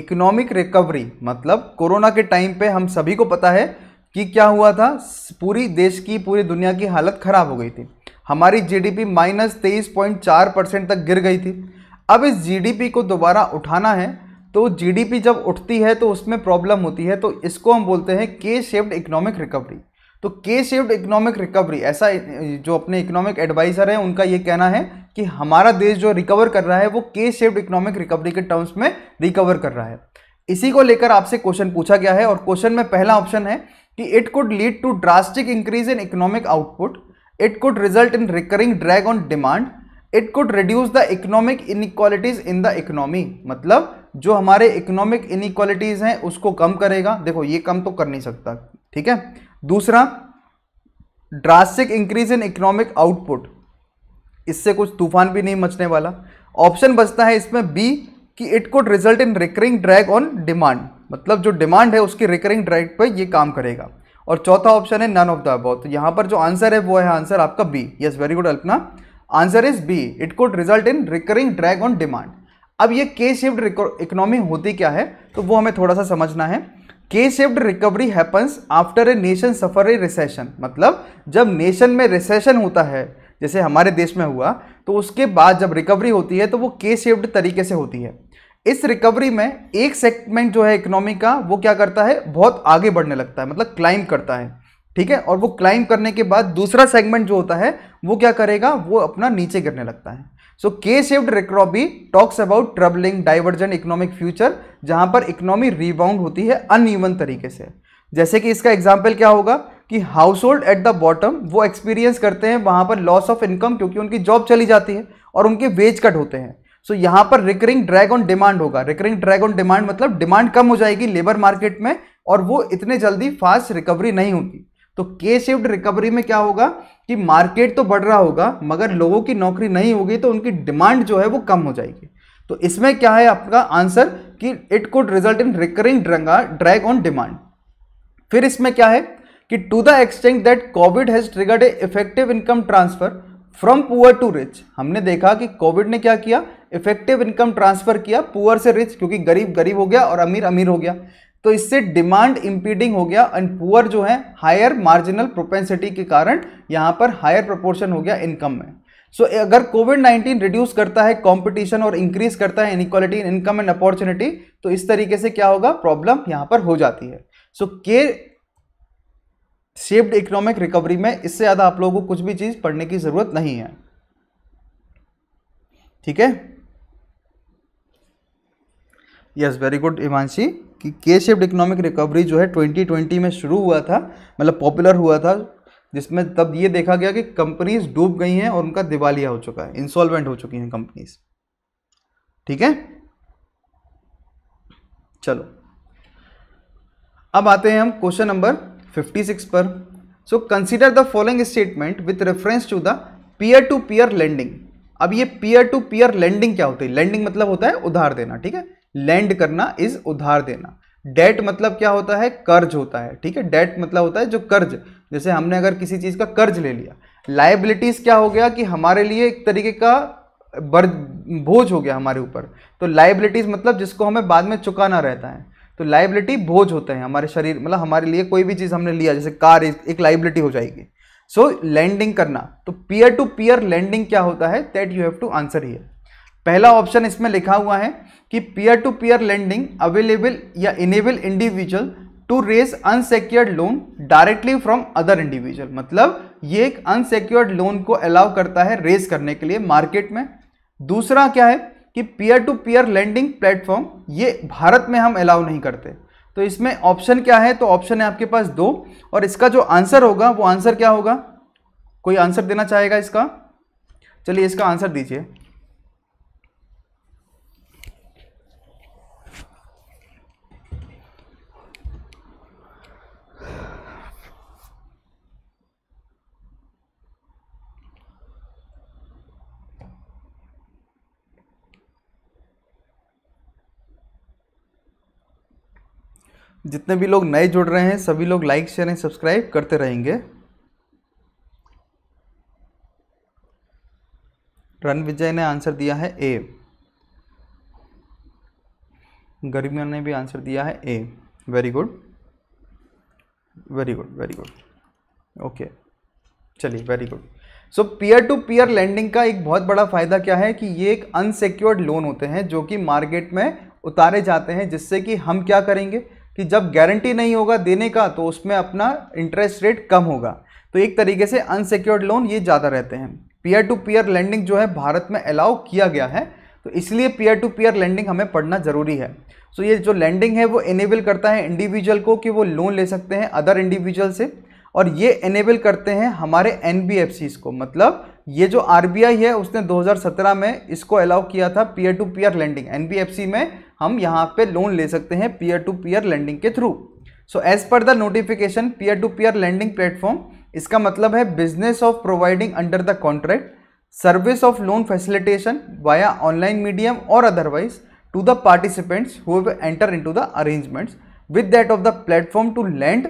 economic recovery मतलब कोरोना के टाइम पे हम सभी को पता है कि क्या हुआ था पूरी देश की पूरी दुनिया की हालत खराब हो गई थी हमारी जीडीपी माइनस तेईस पॉइंट चार परसेंट तक गिर गई थी अब इस जीडीपी को दोबारा उठाना है तो जीडीपी जब उठती है तो उसमें प्रॉब्लम होती है तो इसको हम बोलते हैं के शेप्ड इकोनॉमिक रिकवरी तो के शेप्ड इकोनॉमिक रिकवरी ऐसा जो अपने इकोनॉमिक एडवाइज़र हैं उनका ये कहना है कि हमारा देश जो रिकवर कर रहा है वो के शेप्ड इकोनॉमिक रिकवरी के टर्म्स में रिकवर कर रहा है इसी को लेकर आपसे क्वेश्चन पूछा गया है और क्वेश्चन में पहला ऑप्शन है कि it could lead to drastic increase in economic output it could result in recurring drag on demand it could reduce the economic inequalities in the economy मतलब जो हमारे इकोनॉमिक इनक्वालिटीज हैं उसको कम करेगा देखो ये कम तो कर नहीं सकता ठीक है दूसरा drastic increase in economic output इससे कुछ तूफान भी नहीं मचने वाला ऑप्शन बचता है इसमें बी कि it could result in recurring drag on demand मतलब जो डिमांड है उसकी रिकरिंग डायरेक्ट पे ये काम करेगा और चौथा ऑप्शन है नन ऑफ द अबाउ तो यहाँ पर जो आंसर है वो है आंसर आपका B yes very good Alpana answer is B it could result in recurring drag on demand अब ये के शिफ्ट इकोनॉमी होती क्या है तो वो हमें थोड़ा सा समझना है K shift recovery happens after a nation suffer a recession मतलब जब नेशन में रिसेशन होता है जैसे हमारे देश में हुआ तो उसके बाद जब रिकवरी होती है तो वो के शिफ्ट तरीके से होती है इस रिकवरी में एक सेगमेंट जो है इकोनॉमी का वो क्या करता है बहुत आगे बढ़ने लगता है मतलब क्लाइम करता है ठीक है और वो क्लाइम करने के बाद दूसरा सेगमेंट जो होता है वो क्या करेगा वो अपना नीचे गिरने लगता है so K shaped recovery talks about troubling divergent economic future जहां पर इकोनॉमी रिबाउंड होती है अनइवन तरीके से जैसे कि इसका एग्जाम्पल क्या होगा कि household at the bottom वो एक्सपीरियंस करते हैं वहां पर लॉस ऑफ इनकम क्योंकि उनकी जॉब चली जाती है और उनके वेज कट होते हैं सो यहां यहाँ पर रिकरिंग ड्रैग ऑन डिमांड होगा रिकरिंग ड्रैग ऑन डिमांड मतलब डिमांड कम हो जाएगी लेबर मार्केट में और वो इतने जल्दी फास्ट रिकवरी नहीं होगी तो के शिफ्ट रिकवरी में क्या होगा कि मार्केट तो बढ़ रहा होगा मगर लोगों की नौकरी नहीं होगी तो उनकी डिमांड जो है वो कम हो जाएगी तो इसमें क्या है आपका आंसर कि it could result in recurring drag on demand फिर इसमें क्या है कि to the extent that covid has triggered a effective income transfer from poor to rich हमने देखा कि कोविड ने क्या किया इफेक्टिव इनकम ट्रांसफर किया पुअर से रिच क्योंकि गरीब गरीब हो गया और अमीर अमीर हो गया तो इससे डिमांड इम्पीडिंग हो गया एंड पुअर जो है हायर मार्जिनल प्रोपेंसिटी के कारण यहाँ पर हायर प्रोपोर्शन हो गया इनकम में सो so, अगर कोविड 19 रिड्यूस करता है कंपटीशन और इंक्रीज करता है inequality in income and opportunity तो इस तरीके से क्या होगा प्रॉब्लम यहाँ पर हो जाती है सो के सेव्ड इकोनॉमिक रिकवरी में इससे ज़्यादा आप लोगों को कुछ भी चीज़ पढ़ने की ज़रूरत नहीं है ठीक है यस वेरी गुड हिमांशी कि के शेप्ड इकोनॉमिक रिकवरी जो है 2020 में शुरू हुआ था मतलब पॉपुलर हुआ था जिसमें तब ये देखा गया कि कंपनीज डूब गई हैं और उनका दिवालिया हो चुका है इंसॉल्वेंट हो चुकी हैं कंपनीज ठीक है चलो अब आते हैं हम क्वेश्चन नंबर 56 पर so consider the following statement with reference to the peer to peer lending अब ये पीयर टू पीयर लेंडिंग क्या होती है लेंडिंग मतलब होता है उधार देना ठीक है लैंड करना इज उधार देना डेट मतलब क्या होता है कर्ज होता है ठीक है डेट मतलब होता है जो कर्ज जैसे हमने अगर किसी चीज़ का कर्ज ले लिया लाइबिलिटीज़ क्या हो गया कि हमारे लिए एक तरीके का बर बोझ हो गया हमारे ऊपर तो लाइबिलिटीज़ मतलब जिसको हमें बाद में चुकाना रहता है तो लाइबिलिटी बोझ होते हैं हमारे शरीर मतलब हमारे लिए कोई भी चीज़ हमने लिया जैसे कार एक लाइबिलिटी हो जाएगी सो so, लैंडिंग करना तो पीयर टू पीयर लैंडिंग क्या होता है that you have to answer here पहला ऑप्शन इसमें लिखा हुआ है कि peer to peer lending available या enable individual to raise unsecured loan directly from other individual मतलब ये एक अनसेक्योर्ड लोन को अलाउ करता है रेस करने के लिए मार्केट में दूसरा क्या है कि peer to peer lending platform ये भारत में हम अलाउ नहीं करते तो इसमें ऑप्शन क्या है तो ऑप्शन है आपके पास दो और इसका जो आंसर होगा वो आंसर क्या होगा कोई आंसर देना चाहेगा इसका चलिए इसका आंसर दीजिए जितने भी लोग नए जुड़ रहे हैं सभी लोग लाइक शेयर एंड सब्सक्राइब करते रहेंगे रन विजय ने आंसर दिया है ए गरिमा ने भी आंसर दिया है A very good very good very good okay चलिए very good so peer to peer landing का एक बहुत बड़ा फायदा क्या है कि ये एक अनसिक्योर्ड लोन होते हैं जो कि मार्केट में उतारे जाते हैं जिससे कि हम क्या करेंगे कि जब गारंटी नहीं होगा देने का तो उसमें अपना इंटरेस्ट रेट कम होगा तो एक तरीके से अनसिक्योर्ड लोन ये ज़्यादा रहते हैं पीयर टू पीयर लैंडिंग जो है भारत में अलाउ किया गया है तो इसलिए पीयर टू पीयर लैंडिंग हमें पढ़ना ज़रूरी है सो ये जो लैंडिंग है वो इनेबल करता है इंडिविजुअल को कि वो लोन ले सकते हैं अदर इंडिविजुअल से और ये इनेबल करते हैं हमारे एन को मतलब ये जो आर है उसने 2017 में इसको अलाउ किया था पीयर टू पीयर लैंडिंग एन में हम यहाँ पे लोन ले सकते हैं पीयर टू पीयर लेंडिंग के through so as per the notification peer to peer lending platform इसका मतलब है business of providing under the contract service of loan facilitation via online medium और otherwise to the participants who enter into the arrangements with that of the platform to land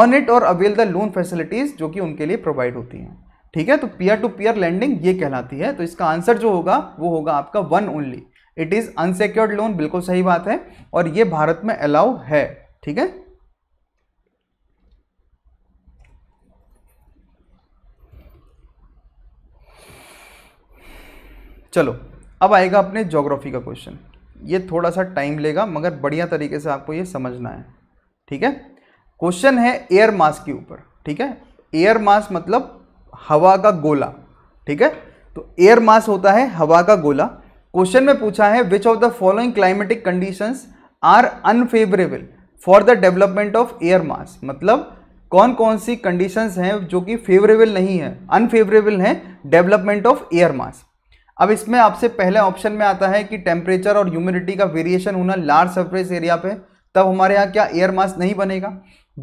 on it और अवेल द लोन फैसिलिटीज जो कि उनके लिए प्रोवाइड होती हैं ठीक है तो पीयर टू पीयर लैंडिंग ये कहलाती है तो इसका आंसर जो होगा वो होगा आपका one only it is unsecured loan बिल्कुल सही बात है और ये भारत में अलाउ है ठीक है चलो अब आएगा अपने जोग्राफी का क्वेश्चन ये थोड़ा सा टाइम लेगा मगर बढ़िया तरीके से आपको ये समझना है ठीक है क्वेश्चन है एयर मास के ऊपर ठीक है एयर मास मतलब हवा का गोला ठीक है तो एयर मास होता है हवा का गोला क्वेश्चन में पूछा है which of the following climatic conditions are unfavourable for the development of air mass मतलब कौन कौन सी कंडीशंस हैं जो कि फेवरेबल नहीं है अनफेवरेबल हैं डेवलपमेंट ऑफ एयर मास अब इसमें आपसे पहले ऑप्शन में आता है कि टेम्परेचर और ह्यूमिडिटी का वेरिएशन होना लार्ज सरफेस एरिया पे तब हमारे यहाँ क्या एयर मास नहीं बनेगा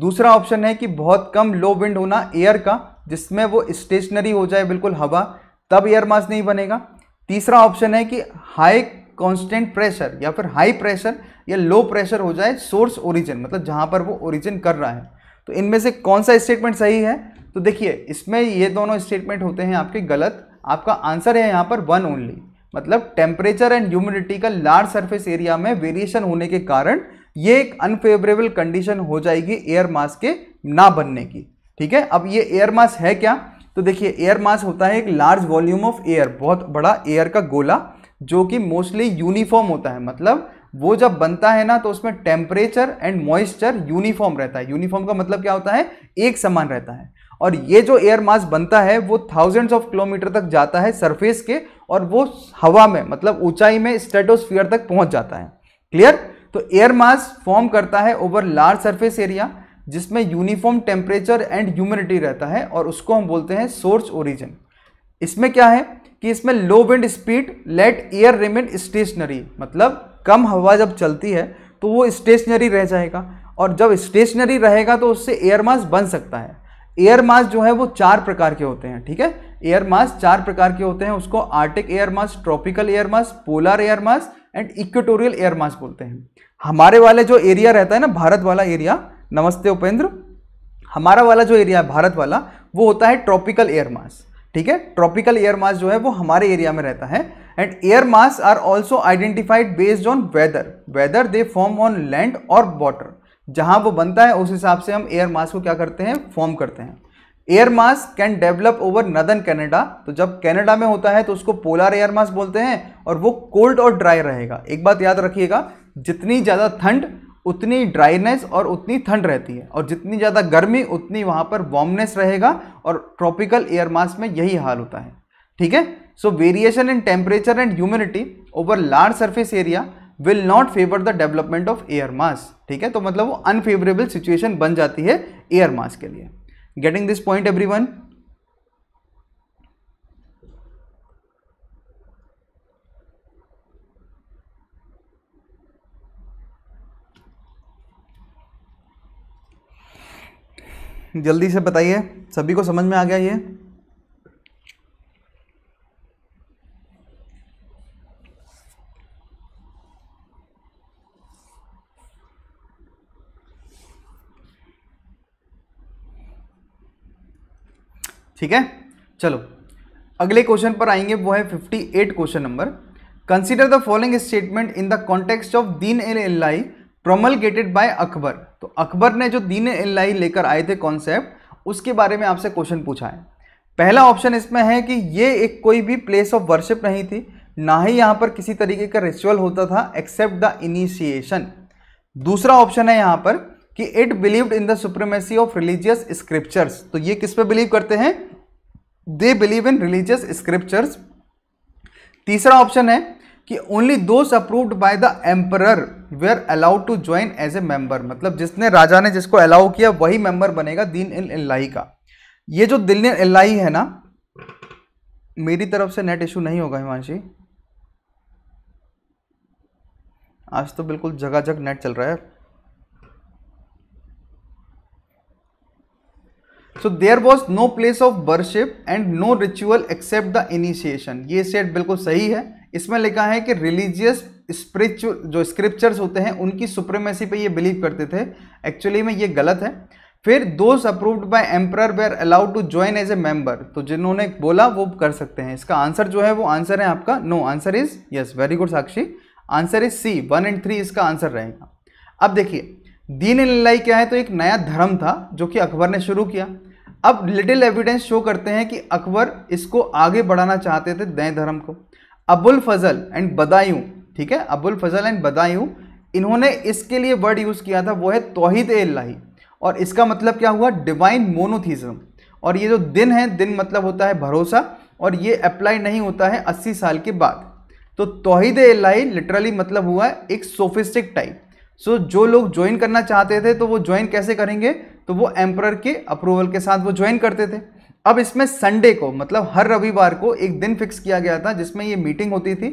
दूसरा ऑप्शन है कि बहुत कम लो विंड होना एयर का जिसमें वो स्टेशनरी हो जाए बिल्कुल हवा तब एयर मास नहीं बनेगा तीसरा ऑप्शन है कि हाई कांस्टेंट प्रेशर या फिर हाई प्रेशर या लो प्रेशर हो जाए सोर्स ओरिजिन मतलब जहां पर वो ओरिजिन कर रहा है तो इनमें से कौन सा स्टेटमेंट सही है तो देखिए इसमें ये दोनों स्टेटमेंट होते हैं आपके गलत आपका आंसर है यहाँ पर वन ओनली मतलब टेम्परेचर एंड ह्यूमिडिटी का लार्ज सर्फेस एरिया में वेरिएशन होने के कारण ये एक अनफेवरेबल कंडीशन हो जाएगी एयर मास के ना बनने की ठीक है अब ये एयर मास है क्या तो देखिए एयर मास होता है एक लार्ज वॉल्यूम ऑफ एयर बहुत बड़ा एयर का गोला जो कि मोस्टली यूनिफॉर्म होता है मतलब वो जब बनता है ना तो उसमें टेम्परेचर एंड मॉइस्चर यूनिफॉर्म रहता है यूनिफॉर्म का मतलब क्या होता है एक समान रहता है और ये जो एयर मास बनता है वो थाउजेंड्स ऑफ किलोमीटर तक जाता है सरफेस के और वो हवा में मतलब ऊंचाई में स्टेटोस्फियर तक पहुंच जाता है क्लियर तो एयर मास फॉर्म करता है ओवर लार्ज सरफेस एरिया जिसमें यूनिफॉर्म टेम्परेचर एंड ह्यूमिडिटी रहता है और उसको हम बोलते हैं सोर्स ओरिजिन इसमें क्या है कि इसमें low wind speed let air remain stationary मतलब कम हवा जब चलती है तो वो स्टेशनरी रह जाएगा और जब स्टेशनरी रहेगा तो उससे एयर मास बन सकता है एयर मास जो है वो चार प्रकार के होते हैं ठीक है एयर मास चार प्रकार के होते हैं उसको arctic air mass tropical air mass polar air mass and equatorial air mass बोलते हैं हमारे वाले जो एरिया रहता है ना भारत वाला एरिया नमस्ते उपेंद्र हमारा वाला जो एरिया है भारत वाला वो होता है ट्रॉपिकल एयर मास ठीक है ट्रॉपिकल एयर मास जो है वो हमारे एरिया में रहता है and air mass are also identified based on weather weather they form on land और वाटर जहाँ वो बनता है उस हिसाब से हम एयर मास को क्या करते हैं फॉर्म करते हैं air mass can develop over northern Canada तो जब कैनेडा में होता है तो उसको पोलर एयर मास बोलते हैं और वो कोल्ड और ड्राई रहेगा एक बात याद रखिएगा जितनी ज़्यादा ठंड उतनी ड्राईनेस और उतनी ठंड रहती है और जितनी ज़्यादा गर्मी उतनी वहाँ पर वार्मनेस रहेगा और ट्रॉपिकल एयर मास में यही हाल होता है ठीक है so variation in temperature and humidity over large surface area will not favour the development of air mass ठीक है तो मतलब वो अनफेवरेबल सिचुएशन बन जाती है एयर मास के लिए getting this point every one जल्दी से बताइए सभी को समझ में आ गया ये ठीक है चलो अगले क्वेश्चन पर आएंगे वो है 58 question number consider the following statement in the context of Din Ilahi promulgated by Akbar तो अकबर ने जो दीन इलाही लेकर आए थे कॉन्सेप्ट उसके बारे में आपसे क्वेश्चन पूछा है पहला ऑप्शन इसमें है कि ये एक कोई भी प्लेस ऑफ वर्शिप नहीं थी ना ही यहाँ पर किसी तरीके का रिचुअल होता था एक्सेप्ट द इनिशिएशन दूसरा ऑप्शन है यहाँ पर कि it believed in the supremacy of religious scriptures तो ये किस पे बिलीव करते हैं they believe in religious scriptures तीसरा ऑप्शन है कि only those approved by the emperor are allowed to join as a member मतलब जिसने राजा ने जिसको अलाउ किया वही मेंबर बनेगा दीन इन इलाही का ये जो दिल इलाही है ना मेरी तरफ से नेट इशू नहीं होगा हिमांशी आज तो बिल्कुल जगह जगह नेट चल रहा है so there was no place of worship and no ritual except the initiation ये सेट बिल्कुल सही है इसमें लिखा है कि रिलीजियस स्परिचुअल जो स्क्रिप्चर्स होते हैं उनकी सुप्रीमेसी पे ये बिलीव करते थे एक्चुअली में ये गलत है फिर दोस्त अप्रूव्ड बाय एम्पर वे are allowed to join as a member तो जिन्होंने बोला वो कर सकते हैं इसका आंसर जो है वो आंसर है आपका no answer is yes very good Sakshi answer is C one and three इसका आंसर रहेगा अब देखिए दीन लाई क्या है तो एक नया धर्म था जो कि अकबर ने शुरू किया अब लिटिल एविडेंस शो करते हैं कि अकबर इसको आगे बढ़ाना चाहते थे नए धर्म को अबुल फजल एंड बदायूं ठीक है अबुल फजल एंड बदायूं इन्होंने इसके लिए वर्ड यूज़ किया था वो है तोहिद एल्लाही और इसका मतलब क्या हुआ डिवाइन मोनोथीज़म और ये जो दिन है दिन मतलब होता है भरोसा और ये अप्लाई नहीं होता है अस्सी साल के बाद तो तोहिद एल्लाही लिटरली मतलब हुआ है एक सोफिस्टिक टाइप सो जो लोग ज्वाइन करना चाहते थे तो वो ज्वाइन कैसे करेंगे तो वो एम्प्रर के अप्रूवल के साथ वो ज्वाइन करते थे अब इसमें संडे को मतलब हर रविवार को एक दिन फिक्स किया गया था जिसमें ये मीटिंग होती थी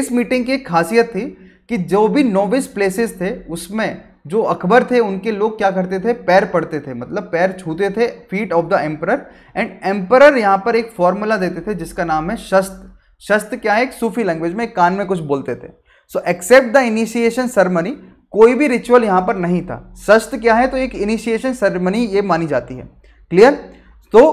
इस मीटिंग की एक खासियत थी कि जो भी नोविस प्लेसेस थे उसमें जो अकबर थे उनके लोग क्या करते थे पैर पड़ते थे मतलब पैर छूते थे feet of the emperor and emperor यहाँ पर एक फॉर्मूला देते थे जिसका नाम है शस्त्र शस्त क्या है एक सूफी लैंग्वेज में कान में कुछ बोलते थे so except the initiation ceremony कोई भी रिचुअल यहाँ पर नहीं था शस्त्र क्या है तो एक इनिशिएशन सेरेमनी ये मानी जाती है क्लियर तो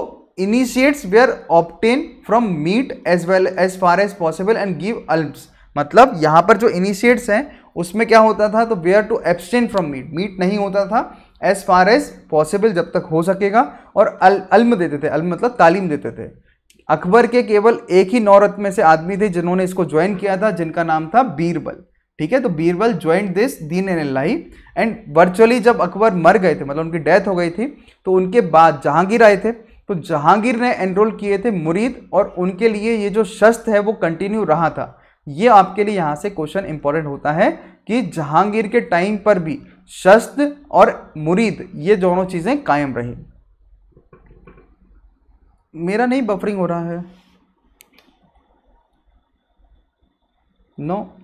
initiates were abstain from meat as well as far as possible and give alms मतलब यहाँ पर जो इनिशिएट्स हैं उसमें क्या होता था तो were to abstain from meat meat नहीं होता था एज फार एज पॉसिबल जब तक हो सकेगा और अल, अल्म देते थे अल्म मतलब तालीम देते थे अकबर के केवल एक ही नौरत में से आदमी थे जिन्होंने इसको ज्वाइन किया था जिनका नाम था बीरबल ठीक है तो Birbal join this Din Ilahi and virtually जब अकबर मर गए थे मतलब उनकी डेथ हो गई थी तो उनके बाद जहांगीर आए थे तो जहांगीर ने एनरोल किए थे मुरीद और उनके लिए ये जो शस्त्र है वो कंटिन्यू रहा था ये आपके लिए यहाँ से क्वेश्चन इंपॉर्टेंट होता है कि जहांगीर के टाइम पर भी शस्त्र और मुरीद ये दोनों चीज़ें कायम रही मेरा नहीं बफरिंग हो रहा है नो no.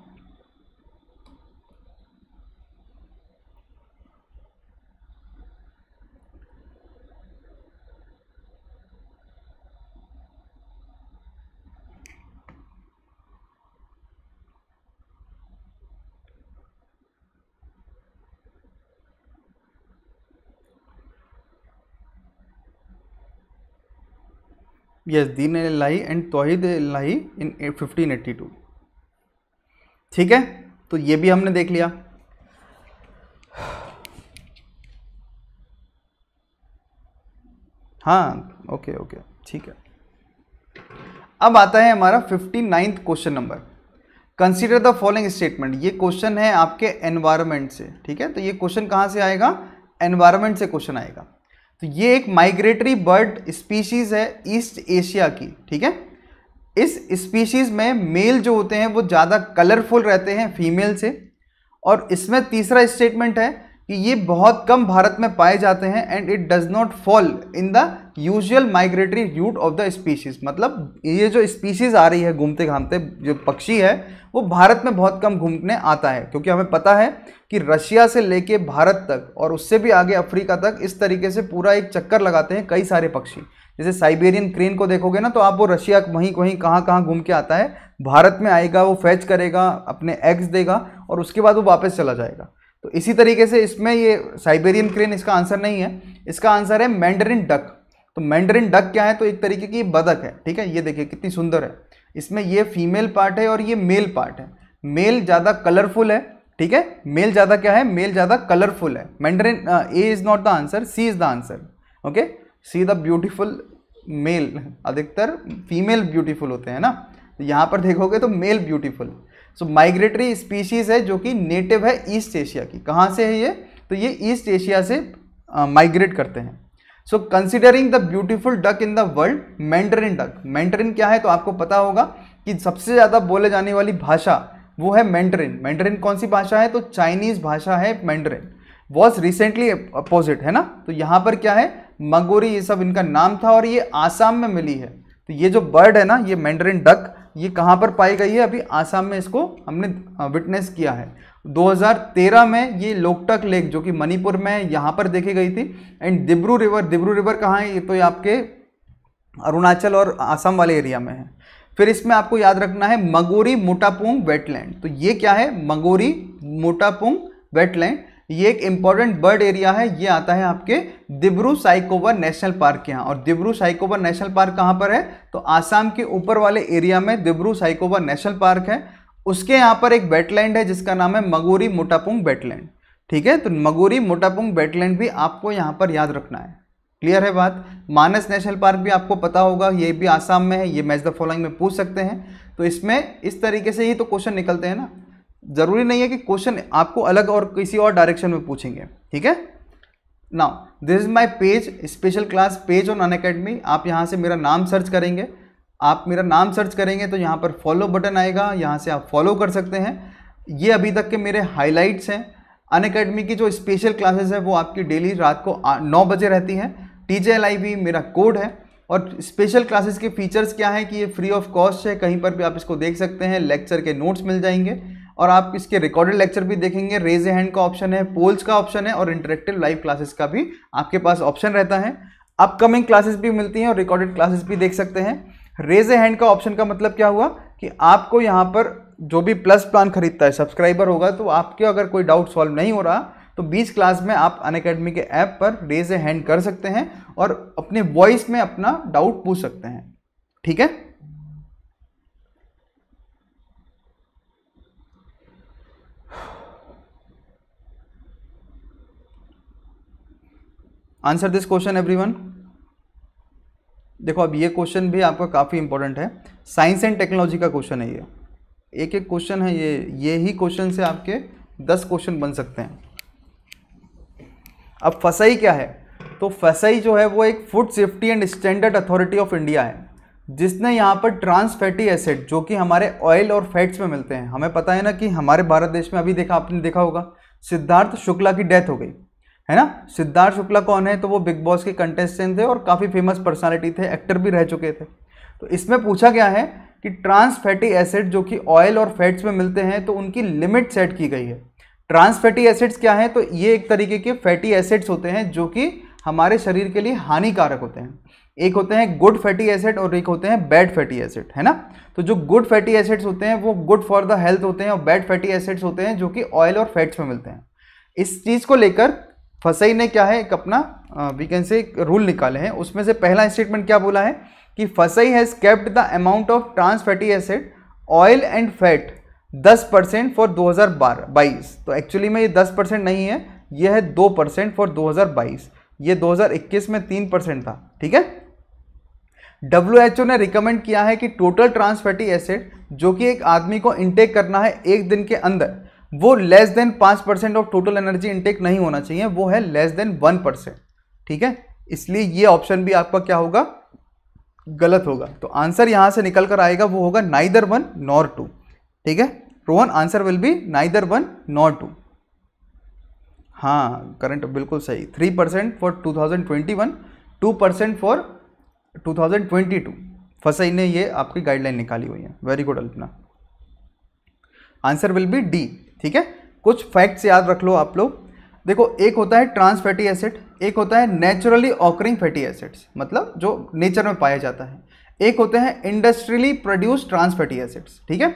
यस दीन लाही एंड तोहिद लाही इन फिफ्टीन एट्टी टू ठीक है तो ये भी हमने देख लिया हाँ ओके ओके ठीक है अब आता है हमारा fifty ninth question number consider the following statement ये क्वेश्चन है आपके एनवायरमेंट से ठीक है तो ये क्वेश्चन कहाँ से आएगा एनवायरमेंट से क्वेश्चन आएगा तो ये एक माइग्रेटरी बर्ड स्पीशीज़ है ईस्ट एशिया की ठीक है इस स्पीशीज़ में मेल जो होते हैं वो ज़्यादा कलरफुल रहते हैं फीमेल से और इसमें तीसरा स्टेटमेंट है कि ये बहुत कम भारत में पाए जाते हैं and it does not fall in the usual migratory route of the species मतलब ये जो स्पीशीज आ रही है घूमते घामते जो पक्षी है वो भारत में बहुत कम घूमने आता है क्योंकि हमें पता है कि रशिया से लेके भारत तक और उससे भी आगे अफ्रीका तक इस तरीके से पूरा एक चक्कर लगाते हैं कई सारे पक्षी जैसे साइबेरियन क्रेन को देखोगे ना तो आप वो रशिया वहीं वहीं कहाँ कहाँ घूम के आता है भारत में आएगा वो फैच करेगा अपने एग्स देगा और उसके बाद वो वापस चला जाएगा तो इसी तरीके से इसमें ये साइबेरियन क्रेन इसका आंसर नहीं है इसका आंसर है मैंडरिन डक तो मैंडरिन डक क्या है तो एक तरीके की बदक है ठीक है ये देखिए कितनी सुंदर है इसमें ये फीमेल पार्ट है और ये मेल पार्ट है मेल ज़्यादा कलरफुल है ठीक है मेल ज़्यादा क्या है मेल ज़्यादा कलरफुल है mandarin A is not the answer C is the answer okay C the beautiful male अधिकतर फीमेल ब्यूटीफुल होते हैं ना यहाँ पर देखोगे तो male beautiful so migratory species है जो कि नेटिव है ईस्ट एशिया की कहाँ से है ये तो ये ईस्ट एशिया से माइग्रेट uh, करते हैं so considering the beautiful duck in the world mandarin duck mandarin क्या है तो आपको पता होगा कि सबसे ज़्यादा बोले जाने वाली भाषा वो है मैंडरिन मैंडरिन कौन सी भाषा है तो चाइनीज़ भाषा है मैंडरिन वॉज रिसेंटली अपोजिट है ना तो यहाँ पर क्या है मंगोरी ये सब इनका नाम था और ये आसाम में मिली है तो ये जो बर्ड है ना ये मैंडरिन डक ये कहाँ पर पाई गई है अभी आसाम में इसको हमने विटनेस किया है 2013 में ये लोकटक लेक जो कि मणिपुर में यहाँ पर देखी गई थी and Dibru river Dibru river कहाँ है ये तो ये आपके अरुणाचल और आसाम वाले एरिया में है फिर इसमें आपको याद रखना है मगोरी मोटापुंग वेटलैंड तो ये क्या है मगोरी मोटापुंग वेटलैंड ये एक इंपॉर्टेंट बर्ड एरिया है ये आता है आपके दिब्रू साइकोवर नेशनल पार्क के यहाँ और दिब्रू साइकोवर नेशनल पार्क कहाँ पर है तो आसाम के ऊपर वाले एरिया में दिब्रू साइकोबर नेशनल पार्क है उसके यहाँ पर एक बेटलैंड है जिसका नाम है मगोरी मोटापुंग बेटलैंड ठीक है तो मगोरी मोटापुंग बेटलैंड भी आपको यहाँ पर याद रखना है क्लियर है बात मानस नेशनल पार्क भी आपको पता होगा ये भी आसाम में है ये मैच द फॉलोइंग में पूछ सकते हैं तो इसमें इस तरीके से ही तो क्वेश्चन निकलते हैं ना ज़रूरी नहीं है कि क्वेश्चन आपको अलग और किसी और डायरेक्शन में पूछेंगे ठीक है now this is my page special class page on Unacademy आप यहाँ से मेरा नाम सर्च करेंगे आप मेरा नाम सर्च करेंगे तो यहाँ पर फॉलो बटन आएगा यहाँ से आप फॉलो कर सकते हैं ये अभी तक के मेरे हाईलाइट्स हैं अन अकेडमी की जो स्पेशल क्लासेस है वो आपकी डेली रात को नौ बजे रहती हैं टी जे एल आई भी मेरा कोड है और स्पेशल क्लासेस के फीचर्स क्या हैं कि ये फ्री ऑफ कॉस्ट है कहीं पर भी आप इसको देख सकते हैं लेक्चर के नोट्स मिल जाएंगे और आप इसके रिकॉर्डेड लेक्चर भी देखेंगे रेज ए हैंड का ऑप्शन है पोल्स का ऑप्शन है और इंटरेक्टिव लाइव क्लासेस का भी आपके पास ऑप्शन रहता है अपकमिंग क्लासेस भी मिलती हैं और रिकॉर्डेड क्लासेस भी देख सकते हैं रेज ए हैंड का ऑप्शन का मतलब क्या हुआ कि आपको यहाँ पर जो भी प्लस प्लान खरीदता है सब्सक्राइबर होगा तो आपके अगर कोई डाउट सॉल्व नहीं हो रहा तो बीच क्लास में आप अन अकेडमी के ऐप पर रेज ए हैंड कर सकते हैं और अपने वॉइस में अपना डाउट पूछ सकते हैं ठीक है आंसर दिस क्वेश्चन एवरीवन देखो अब ये क्वेश्चन भी आपका काफ़ी इंपॉर्टेंट है साइंस एंड टेक्नोलॉजी का क्वेश्चन है ये एक एक क्वेश्चन है ये ये ही क्वेश्चन से आपके दस क्वेश्चन बन सकते हैं अब फसाई क्या है तो फसाई जो है वो एक food safety and standard authority of India है जिसने यहाँ पर ट्रांस फैटी एसिड जो कि हमारे ऑयल और फैट्स में मिलते हैं हमें पता है ना कि हमारे भारत देश में अभी देखा आपने देखा होगा सिद्धार्थ शुक्ला की डेथ हो गई है ना सिद्धार्थ शुक्ला कौन है तो वो बिग बॉस के कंटेस्टेंट थे और काफ़ी फेमस पर्सनालिटी थे एक्टर भी रह चुके थे तो इसमें पूछा गया है कि ट्रांस फैटी एसिड जो कि ऑयल और फैट्स में मिलते हैं तो उनकी लिमिट सेट की गई है ट्रांस फैटी एसिड्स क्या हैं तो ये एक तरीके के फैटी एसिड्स होते हैं जो कि हमारे शरीर के लिए हानिकारक होते हैं एक होते हैं गुड फैटी एसिड और एक होते हैं बैड फैटी एसिड है ना तो जो गुड फैटी एसिड्स होते हैं वो गुड फॉर द हेल्थ होते हैं और बैड फैटी एसिड्स होते हैं जो कि ऑयल और फैट्स में मिलते हैं इस चीज़ को लेकर फसई ने क्या है एक अपना वी कैन से रूल निकाले हैं उसमें से पहला स्टेटमेंट क्या बोला है कि FSSAI has capped the amount of trans fatty acid oil and fat दस परसेंट फॉर दो हज़ार बारह बाईस तो एक्चुअली में ये दस परसेंट नहीं है ये है दो परसेंट फॉर दो हज़ार बाईस ये दो हज़ार इक्कीस में तीन परसेंट था ठीक है डब्ल्यू एच ओ ने रिकमेंड किया है कि टोटल ट्रांसफैटी एसिड जो कि एक आदमी को इनटेक करना है एक दिन के अंदर वो लेस देन पाँच percent of total energy intake नहीं होना चाहिए वो है लेस देन वन परसेंट ठीक है इसलिए ये ऑप्शन भी आपका क्या होगा गलत होगा तो आंसर यहाँ से निकल कर आएगा वो होगा नाइदर वन नॉर टू ठीक है Rohan answer will be neither one nor two हाँ करंट बिल्कुल सही three percent for two thousand twenty one two percent for two thousand twenty two FSSAI ने ये आपकी गाइडलाइन निकाली हुई है very good Alpana answer will be D ठीक है कुछ फैक्ट्स याद रख लो आप लोग देखो एक होता है ट्रांस फैटी एसिड एक होता है नेचुरली ऑकरिंग फैटी एसिड्स मतलब जो नेचर में पाया जाता है एक होते हैं industrially produce trans fatty acids ठीक है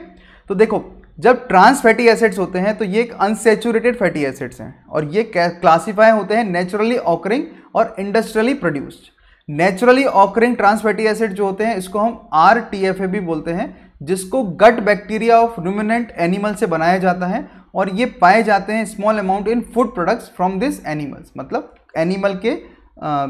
तो देखो जब ट्रांस फैटी एसिड्स होते हैं तो ये एक अनसेचुरेटेड फैटी एसिड्स हैं और ये क्लासीफाई होते हैं नेचुरली ऑकरिंग और industrially produced naturally occurring trans fatty acid जो होते हैं इसको हम आर टी एफ ए भी बोलते हैं जिसको gut bacteria of ruminant animal से बनाया जाता है और ये पाए जाते हैं small amount in food products from this animals मतलब एनिमल के आ,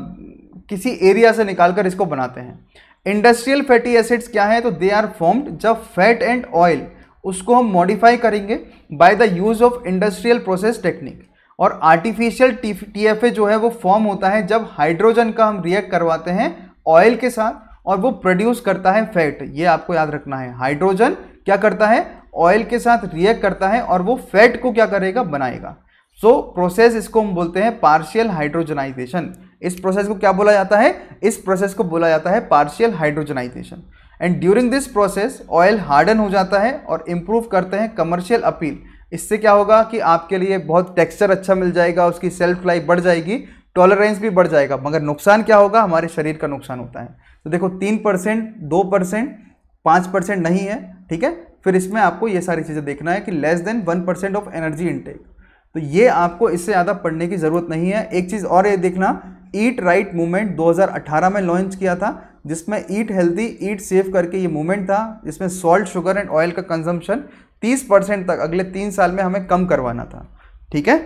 किसी एरिया से निकालकर इसको बनाते हैं इंडस्ट्रियल फैटी एसिड्स क्या है तो दे आर फॉर्म्ड जब फैट एंड ऑयल उसको हम मॉडिफाई करेंगे by the use of industrial process technique और आर्टिफिशियल टी जो है वो फॉर्म होता है जब हाइड्रोजन का हम रिएक्ट करवाते हैं ऑयल के साथ और वो प्रोड्यूस करता है फैट ये आपको याद रखना है हाइड्रोजन क्या करता है ऑयल के साथ रिएक्ट करता है और वो फैट को क्या करेगा बनाएगा सो so, प्रोसेस इसको हम बोलते हैं पार्शियल हाइड्रोजनाइजेशन इस प्रोसेस को क्या बोला जाता है इस प्रोसेस को बोला जाता है partial hydrogenation and during this process oil harden हो जाता है और इम्प्रूव करते हैं कमर्शियल अपील इससे क्या होगा कि आपके लिए बहुत टेक्सचर अच्छा मिल जाएगा उसकी सेल्फ लाइफ बढ़ जाएगी टॉलरेंस भी बढ़ जाएगा मगर नुकसान क्या होगा हमारे शरीर का नुकसान होता है तो देखो तीन परसेंट दो परसेंट पाँच परसेंट नहीं है ठीक है फिर इसमें आपको ये सारी चीज़ें देखना है कि less than one percent of energy intake तो ये आपको इससे ज़्यादा पढ़ने की ज़रूरत नहीं है एक चीज़ और ये देखना ईट राइट मूवमेंट 2018 में लॉन्च किया था जिसमें ईट हेल्दी ईट सेफ करके ये मूवमेंट था जिसमें सॉल्ट शुगर एंड ऑयल का कंजम्पशन तीस परसेंट तक अगले तीन साल में हमें कम करवाना था ठीक है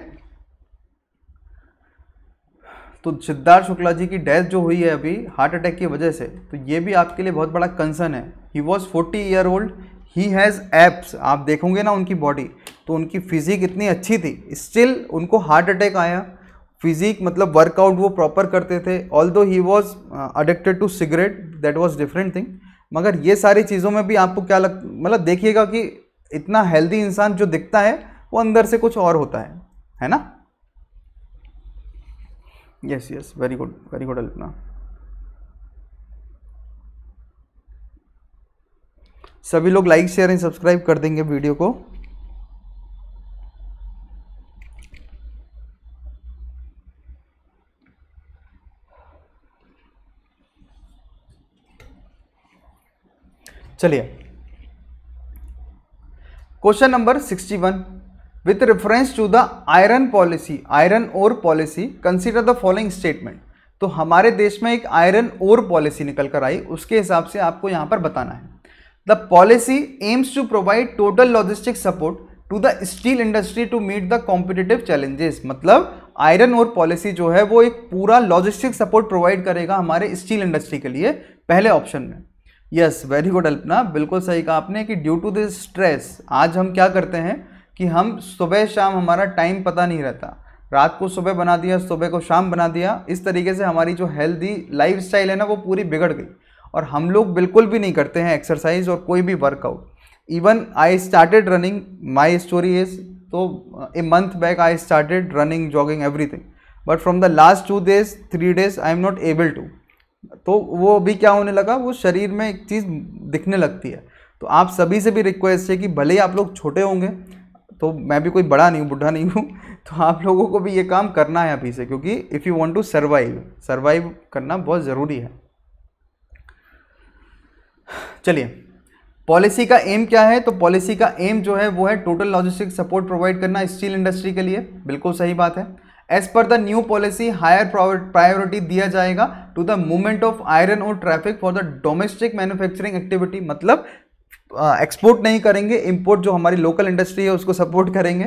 तो सिद्धार्थ शुक्ला जी की डेथ जो हुई है अभी हार्ट अटैक की वजह से तो ये भी आपके लिए बहुत बड़ा कंसर्न है he was forty year old he has abs आप देखोगे ना उनकी बॉडी तो उनकी फिजिक इतनी अच्छी थी स्टिल उनको हार्ट अटैक आया फिजिक मतलब वर्कआउट वो प्रॉपर करते थे although he was addicted to cigarette that was different thing मगर ये सारी चीज़ों में भी आपको क्या लग मतलब देखिएगा कि इतना हेल्दी इंसान जो दिखता है वो अंदर से कुछ और होता है है ना yes yes very good very good alpna सभी लोग लाइक शेयर एंड सब्सक्राइब कर देंगे वीडियो को चलिए question number sixty one With reference to the iron policy, iron ore policy, consider the following statement. तो हमारे देश में एक आयरन ओर पॉलिसी निकल कर आई उसके हिसाब से आपको यहाँ पर बताना है the policy aims to provide total logistic support to the steel industry to meet the competitive challenges मतलब आयरन और पॉलिसी जो है वो एक पूरा लॉजिस्टिक सपोर्ट प्रोवाइड करेगा हमारे स्टील इंडस्ट्री के लिए पहले ऑप्शन में यस वेरी गुड अल्पना बिल्कुल सही कहा आपने कि ड्यू टू दिस स्ट्रेस आज हम क्या करते हैं कि हम सुबह शाम हमारा टाइम पता नहीं रहता रात को सुबह बना दिया सुबह को शाम बना दिया इस तरीके से हमारी जो हेल्दी लाइफ स्टाइल है ना वो पूरी बिगड़ गई और हम लोग बिल्कुल भी नहीं करते हैं एक्सरसाइज और कोई भी workout even I started running my story is तो a month back I started running jogging everything but from the last two days three days I am not able to तो वो अभी क्या होने लगा वो शरीर में एक चीज़ दिखने लगती है तो आप सभी से भी रिक्वेस्ट है कि भले ही आप लोग छोटे होंगे तो मैं भी कोई बड़ा नहीं हूँ बुढ़ा नहीं हूँ तो आप लोगों को भी ये काम करना है अभी से क्योंकि if you want to survive survive करना बहुत ज़रूरी है चलिए पॉलिसी का एम क्या है तो पॉलिसी का एम जो है वो है टोटल लॉजिस्टिक सपोर्ट प्रोवाइड करना स्टील इंडस्ट्री के लिए बिल्कुल सही बात है as per the new policy higher priority दिया जाएगा to the movement of iron ore traffic for the domestic manufacturing activity मतलब एक्सपोर्ट नहीं करेंगे इम्पोर्ट जो हमारी लोकल इंडस्ट्री है उसको सपोर्ट करेंगे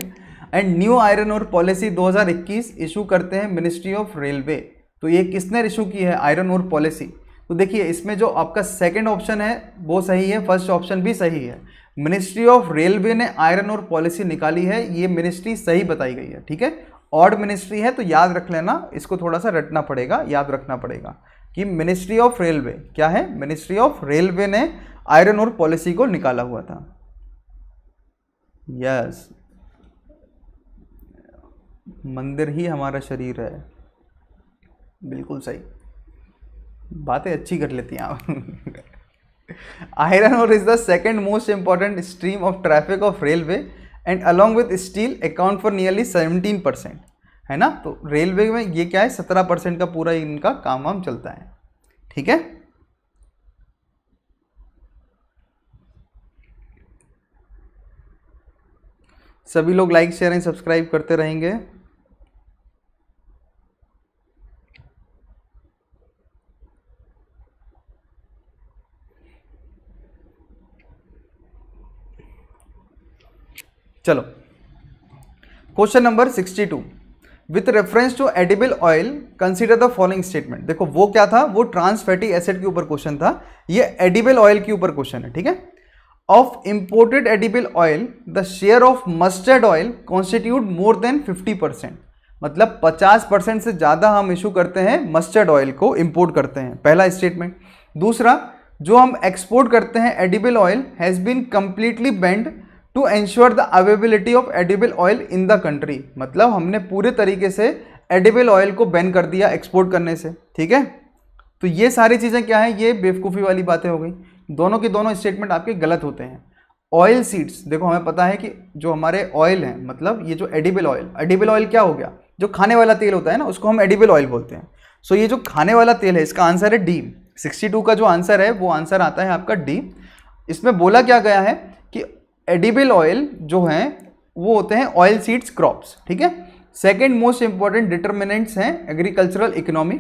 and new iron ore policy 2021 issue करते हैं मिनिस्ट्री ऑफ रेलवे तो ये किसने इशू की है आयरन और पॉलिसी तो देखिए इसमें जो आपका सेकेंड ऑप्शन है वो सही है फर्स्ट ऑप्शन भी सही है मिनिस्ट्री ऑफ रेलवे ने आयरन और पॉलिसी निकाली है ये मिनिस्ट्री सही बताई गई है ठीक है ऑड मिनिस्ट्री है तो याद रख लेना इसको थोड़ा सा रटना पड़ेगा याद रखना पड़ेगा कि मिनिस्ट्री ऑफ रेलवे क्या है मिनिस्ट्री ऑफ रेलवे ने आयरन और पॉलिसी को निकाला हुआ था यस मंदिर ही हमारा शरीर है बिल्कुल सही बातें अच्छी कर लेती हैं आप iron ore is the second most important stream of traffic of railway and along with steel account for nearly seventeen percent है ना तो रेलवे में ये क्या है सत्रह परसेंट का पूरा इनका काम वाम चलता है ठीक है सभी लोग लाइक शेयर एंड सब्सक्राइब करते रहेंगे चलो question number sixty two with reference to edible oil consider the following statement देखो वो क्या था वो ट्रांस फैटी एसिड के ऊपर क्वेश्चन था ये एडिबल ऑयल के ऊपर क्वेश्चन है ठीक है of imported edible oil the share of mustard oil constitute more than 50 percent मतलब 50 परसेंट से ज़्यादा हम इशू करते हैं मस्टर्ड ऑयल को इम्पोर्ट करते हैं पहला स्टेटमेंट दूसरा जो हम एक्सपोर्ट करते हैं edible oil has been completely banned to ensure the availability of edible oil in the country मतलब हमने पूरे तरीके से एडिबल ऑयल को बैन कर दिया एक्सपोर्ट करने से ठीक है तो ये सारी चीज़ें क्या हैं ये बेवकूफ़ी वाली बातें हो गई दोनों के दोनों स्टेटमेंट आपके गलत होते हैं ऑयल सीड्स देखो हमें पता है कि जो हमारे ऑयल हैं मतलब ये जो एडिबल ऑयल एडिबल ऑयल क्या हो गया जो खाने वाला तेल होता है ना उसको हम एडिबल ऑयल बोलते हैं सो so, ये जो खाने वाला तेल है इसका आंसर है डी 62 का जो आंसर है वो आंसर आता है आपका डी इसमें बोला क्या गया है कि एडिबल ऑयल जो हैं वो होते हैं ऑयल सीड्स क्रॉप्स ठीक है सेकेंड मोस्ट इंपॉर्टेंट डिटर्मिनेंट्स हैं agricultural economy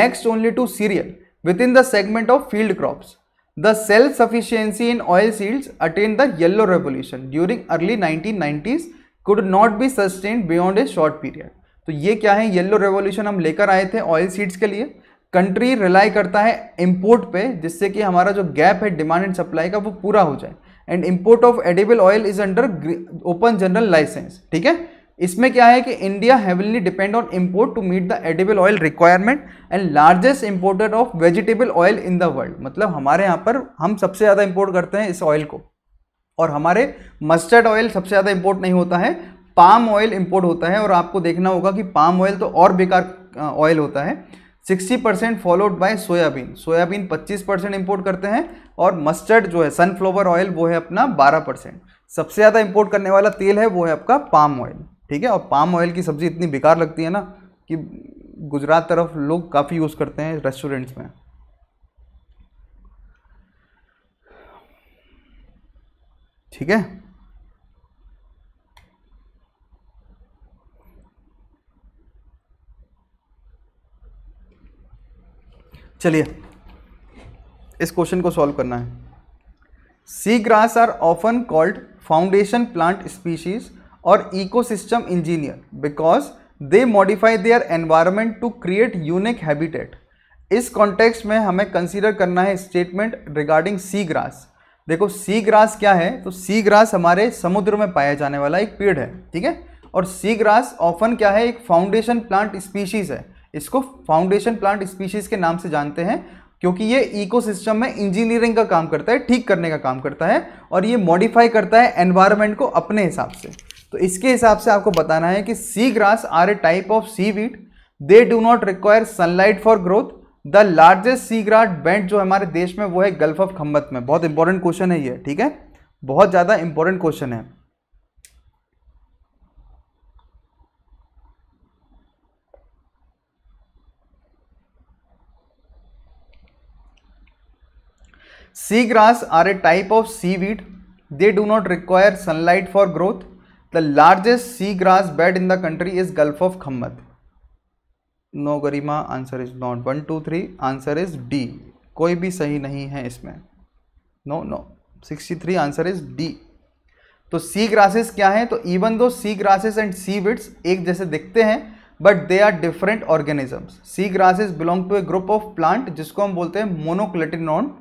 next only to cereal within the segment of field crops the self sufficiency in oil oil attain the yellow revolution during early nineteen nineties could not be sustain beyond a short period तो ये क्या है येलो रेवोल्यूशन हम लेकर आए थे ऑयल सीड्स के लिए कंट्री रिलाई करता है इम्पोर्ट पे जिससे कि हमारा जो गैप है डिमांड एंड सप्लाई का वो पूरा हो जाए and import of edible oil is under open general license ठीक है इसमें क्या है कि India heavily depend on import to meet the edible oil requirement and largest importer of vegetable oil in the world मतलब हमारे यहाँ पर हम सबसे ज़्यादा इम्पोर्ट करते हैं इस ऑयल को और हमारे मस्टर्ड ऑयल सबसे ज़्यादा इम्पोर्ट नहीं होता है पाम ऑयल इम्पोर्ट होता है और आपको देखना होगा कि पाम ऑयल तो और बेकार ऑयल होता है 60 percent followed by soybean soybean 25 percent import करते हैं और मस्टर्ड जो है सनफ्लावर ऑयल वो है अपना 12 परसेंट सबसे ज़्यादा इम्पोर्ट करने वाला तेल है वो है आपका पाम ऑयल ठीक है और पाम ऑयल की सब्ज़ी इतनी बेकार लगती है ना कि गुजरात तरफ लोग काफ़ी यूज़ करते हैं रेस्टोरेंट्स में ठीक है चलिए इस क्वेश्चन को सॉल्व करना है seagrass are often called foundation plant species ecosystem engineer because they modify their environment to create unique habitat इस कॉन्टेक्स्ट में हमें कंसीडर करना है स्टेटमेंट रिगार्डिंग सी ग्रास देखो सी ग्रास क्या है तो सी ग्रास हमारे समुद्र में पाया जाने वाला एक पेड़ है ठीक है और सी ग्रास ऑफन क्या है एक फाउंडेशन प्लांट स्पीशीज़ है इसको फाउंडेशन प्लांट स्पीशीज़ के नाम से जानते हैं क्योंकि ये इकोसिस्टम में इंजीनियरिंग का काम करता है ठीक करने का काम करता है और ये मॉडिफाई करता है एनवायरमेंट को अपने हिसाब से तो इसके हिसाब से आपको बताना है कि seagrass are a type of seaweed they do not require sunlight for growth the largest seagrass bed जो हमारे देश में वो है गल्फ ऑफ खम्बत में बहुत इंपॉर्टेंट क्वेश्चन है ये ठीक है बहुत ज़्यादा इंपॉर्टेंट क्वेश्चन है seagrass are a type of seaweed they do not require sunlight for growth the largest seagrass bed in the country is Gulf of Khambhat no Garima answer is not one two three answer is D कोई भी सही नहीं है इसमें no no sixty three answer is D तो सी ग्रासेस क्या है तो even though C grasses and सी विड्स एक जैसे दिखते हैं but they are different organisms sea grasses belong to a group of plant जिसको हम बोलते हैं मोनोक्लेटिनॉन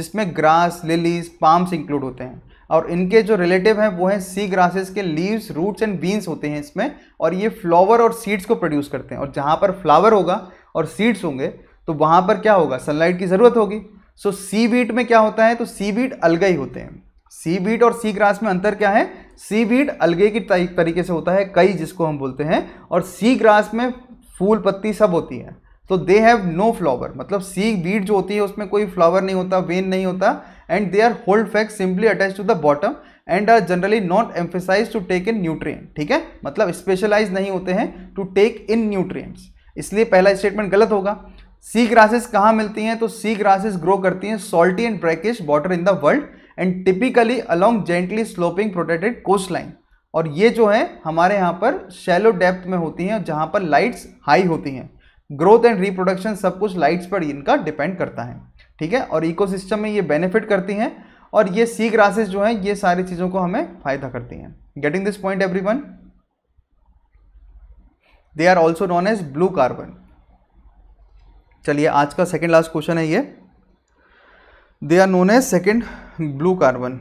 जिसमें ग्रास लिलीज पाम्स इंक्लूड होते हैं और इनके जो रिलेटिव हैं वो हैं सी ग्रासेस के लीव्स रूट्स एंड बीन्स होते हैं इसमें और ये फ्लावर और सीड्स को प्रोड्यूस करते हैं और जहाँ पर फ्लावर होगा और सीड्स होंगे तो वहाँ पर क्या होगा सनलाइट की ज़रूरत होगी सो सी बीट में क्या होता है तो सी बीट अलग ही होते हैं सी बीट और सी ग्रास में अंतर क्या है सी बीट अलग की तरीके से होता है कई जिसको हम बोलते हैं और सी ग्रास में फूल पत्ती सब होती है तो दे हैव नो फ्लावर मतलब सी बीट जो होती है उसमें कोई फ्लावर नहीं होता वेन नहीं होता and are hold facts simply attached to the bottom and are generally not emphasized to take in nutrient ठीक है मतलब स्पेशलाइज नहीं होते हैं टू टेक इन न्यूट्रिएंट्स इसलिए पहला स्टेटमेंट गलत होगा सी ग्रासेस कहाँ मिलती हैं तो सी ग्रासेस ग्रो करती हैं salty and brackish water in the world and typically along gently sloping protected coastline और ये जो है हमारे यहाँ पर शेलो डेप्थ में होती हैं जहाँ पर लाइट्स हाई होती हैं ग्रोथ एंड रिप्रोडक्शन सब कुछ लाइट्स पर इनका डिपेंड करता है ठीक है और इकोसिस्टम में ये बेनिफिट करती हैं और ये सी ग्रासेस जो हैं ये सारी चीज़ों को हमें फ़ायदा करती हैं getting this point every everyone they are also known as blue carbon चलिए आज का सेकेंड लास्ट क्वेश्चन है ये they are known as second blue carbon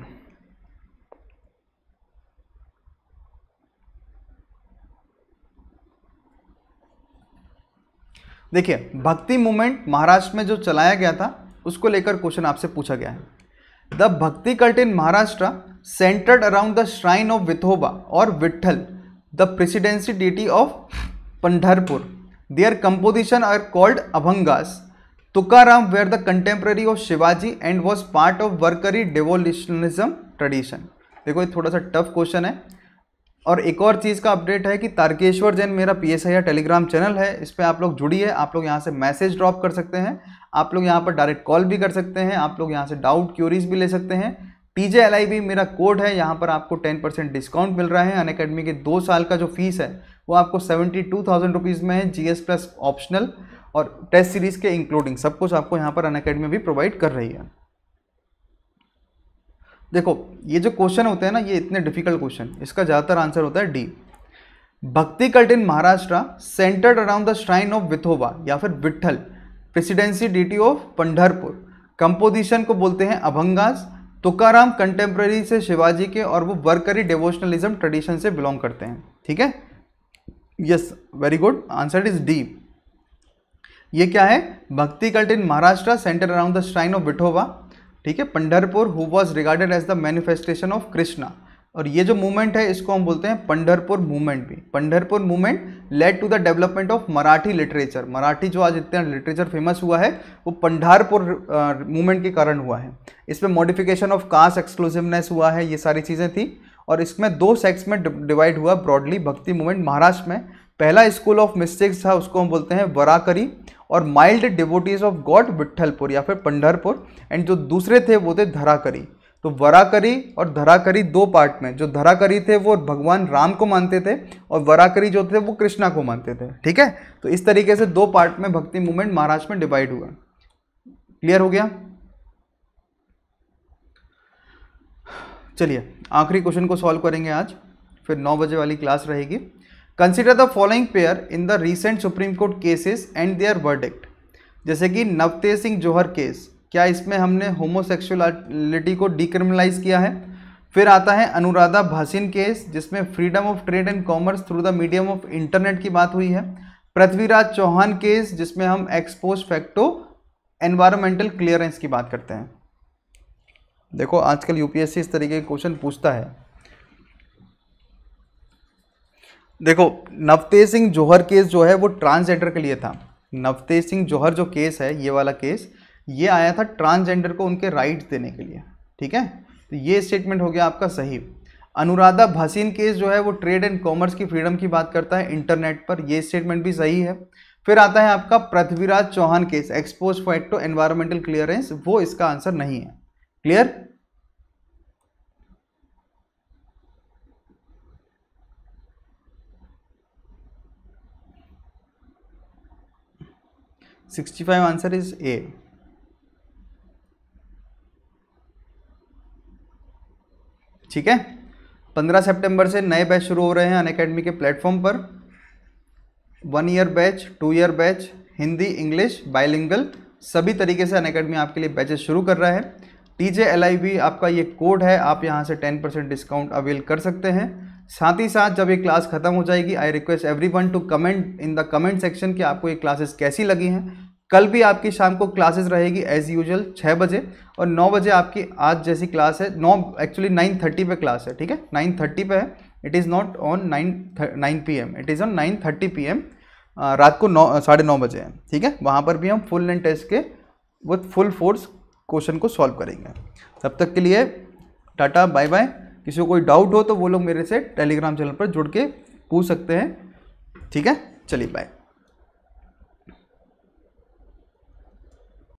देखिए भक्ति मूवमेंट महाराष्ट्र में जो चलाया गया था उसको लेकर क्वेश्चन आपसे पूछा गया है the bhakti cult in Maharashtra centred around the shrine of Vithoba और Vitthal the presidency deity of Pandharpur their composition are called abhangas Tukaram were the contemporary of Shivaji and was part of Varkari devotionalism tradition देखो ये थोड़ा सा टफ क्वेश्चन है और एक और चीज़ का अपडेट है कि तारकेश्वर जैन मेरा P S I Telegram channel है इस पर आप लोग जुड़िए आप लोग यहाँ से मैसेज ड्रॉप कर सकते हैं आप लोग यहाँ पर डायरेक्ट कॉल भी कर सकते हैं आप लोग यहाँ से डाउट क्यूरीज भी ले सकते हैं टी जे एल आई भी मेरा कोड है यहाँ पर आपको टेन परसेंट डिस्काउंट मिल रहा है अन अकेडमी के दो साल का जो फीस है वो आपको सेवेंटी टू थाउजेंड रुपीज़ में है जी एस प्लस ऑप्शनल और टेस्ट सीरीज़ के इंक्लूडिंग सब कुछ आपको यहाँ पर अन अकेडमी भी प्रोवाइड कर रही है देखो ये जो क्वेश्चन होते हैं ना ये इतने डिफिकल्ट क्वेश्चन इसका ज़्यादातर आंसर होता है the bhakti cult in Maharashtra centred around the shrine of Vithoba या फिर Vitthal presidency deity of Pandharpur composition को बोलते हैं अभंगास तुकाराम कंटेम्प्रेरी से शिवाजी के और वो वर्करी डिवोशनलिज्म ट्रेडिशन से बिलोंग करते हैं ठीक है yes very good answer is D ये क्या है bhakti cult in Maharashtra centre around the shrine of Vithoba ठीक है Pandharpur who was regarded as the manifestation of Krishna और ये जो मूवमेंट है इसको हम बोलते हैं पंडरपुर मूवमेंट भी Pandharpur movement led to the development of Marathi literature Marathi जो आज इतना लिटरेचर फेमस हुआ है वो पंडारपुर मूवमेंट के कारण हुआ है इसमें मॉडिफिकेशन ऑफ कास्ट एक्सक्लूसिवनेस हुआ है ये सारी चीज़ें थी और इसमें दो सेक्स में डिवाइड हुआ ब्रॉडली भक्ति मूवमेंट महाराष्ट्र में पहला स्कूल ऑफ मिस्टेक्स था उसको हम बोलते हैं वराकरी और mild devotees of god Vitthalpur या फिर पंडरपुर एंड जो दूसरे थे वो थे धराकरी तो वराकरी और धराकरी दो पार्ट में जो धराकरी थे वो भगवान राम को मानते थे और वराकरी जो थे वो कृष्णा को मानते थे ठीक है तो इस तरीके से दो पार्ट में भक्ति मूवमेंट महाराष्ट्र में डिवाइड हुआ क्लियर हो गया चलिए आखिरी क्वेश्चन को सॉल्व करेंगे आज फिर नौ बजे वाली क्लास रहेगी consider the following pair in the recent Supreme Court cases and their verdict जैसे कि नवतेज सिंह जौहर केस क्या इसमें हमने होमोसेक्सुअलिटी को डिक्रिमिनलाइज किया है फिर आता है अनुराधा भासिन केस जिसमें freedom of trade and commerce through the medium of internet की बात हुई है पृथ्वीराज चौहान केस जिसमें हम एक्सपोज फैक्टो एनवायरमेंटल क्लियरेंस की बात करते हैं देखो आजकल यूपीएससी इस तरीके के क्वेश्चन पूछता है देखो नवतेज सिंह जौहर केस जो है वो ट्रांसजेंडर के लिए था नवतेज सिंह जौहर जो केस है ये वाला केस ये आया था ट्रांसजेंडर को उनके राइट्स देने के लिए ठीक है तो ये स्टेटमेंट हो गया आपका सही अनुराधा भसीन केस जो है वो ट्रेड एंड कॉमर्स की फ्रीडम की बात करता है इंटरनेट पर ये स्टेटमेंट भी सही है फिर आता है आपका Prithviraj Chauhan case ex post facto environmental clearance वो इसका आंसर नहीं है क्लियर 65 answer is A. ठीक है 15 सितंबर से नए बैच शुरू हो रहे हैं अनएकेडमी के प्लेटफॉर्म पर one year batch two year batch Hindi English bilingual सभी तरीके से अनएकेडमी आपके लिए बैचेस शुरू कर रहा है T J L I V आपका ये कोड है आप यहाँ से 10% डिस्काउंट अवेल कर सकते हैं साथ ही साथ जब ये क्लास ख़त्म हो जाएगी I request everyone to comment in the comment section कि आपको ये क्लासेस कैसी लगी हैं कल भी आपकी शाम को क्लासेस रहेगी एज यूजल छः बजे और नौ बजे आपकी आज जैसी क्लास है नौ एक्चुअली नाइन थर्टी पर क्लास है ठीक है नाइन थर्टी पर है it is not on nine nine P M it is on nine thirty P M रात को नौ साढ़े नौ बजे है ठीक है वहाँ पर भी हम फुल एंड टेस्ट के विथ फुल फोर्स क्वेश्चन को सॉल्व करेंगे तब तक के लिए टाटा बाय बाय किसी को कोई डाउट हो तो वो लोग मेरे से टेलीग्राम चैनल पर जुड़ के पूछ सकते हैं ठीक है चलिए बाय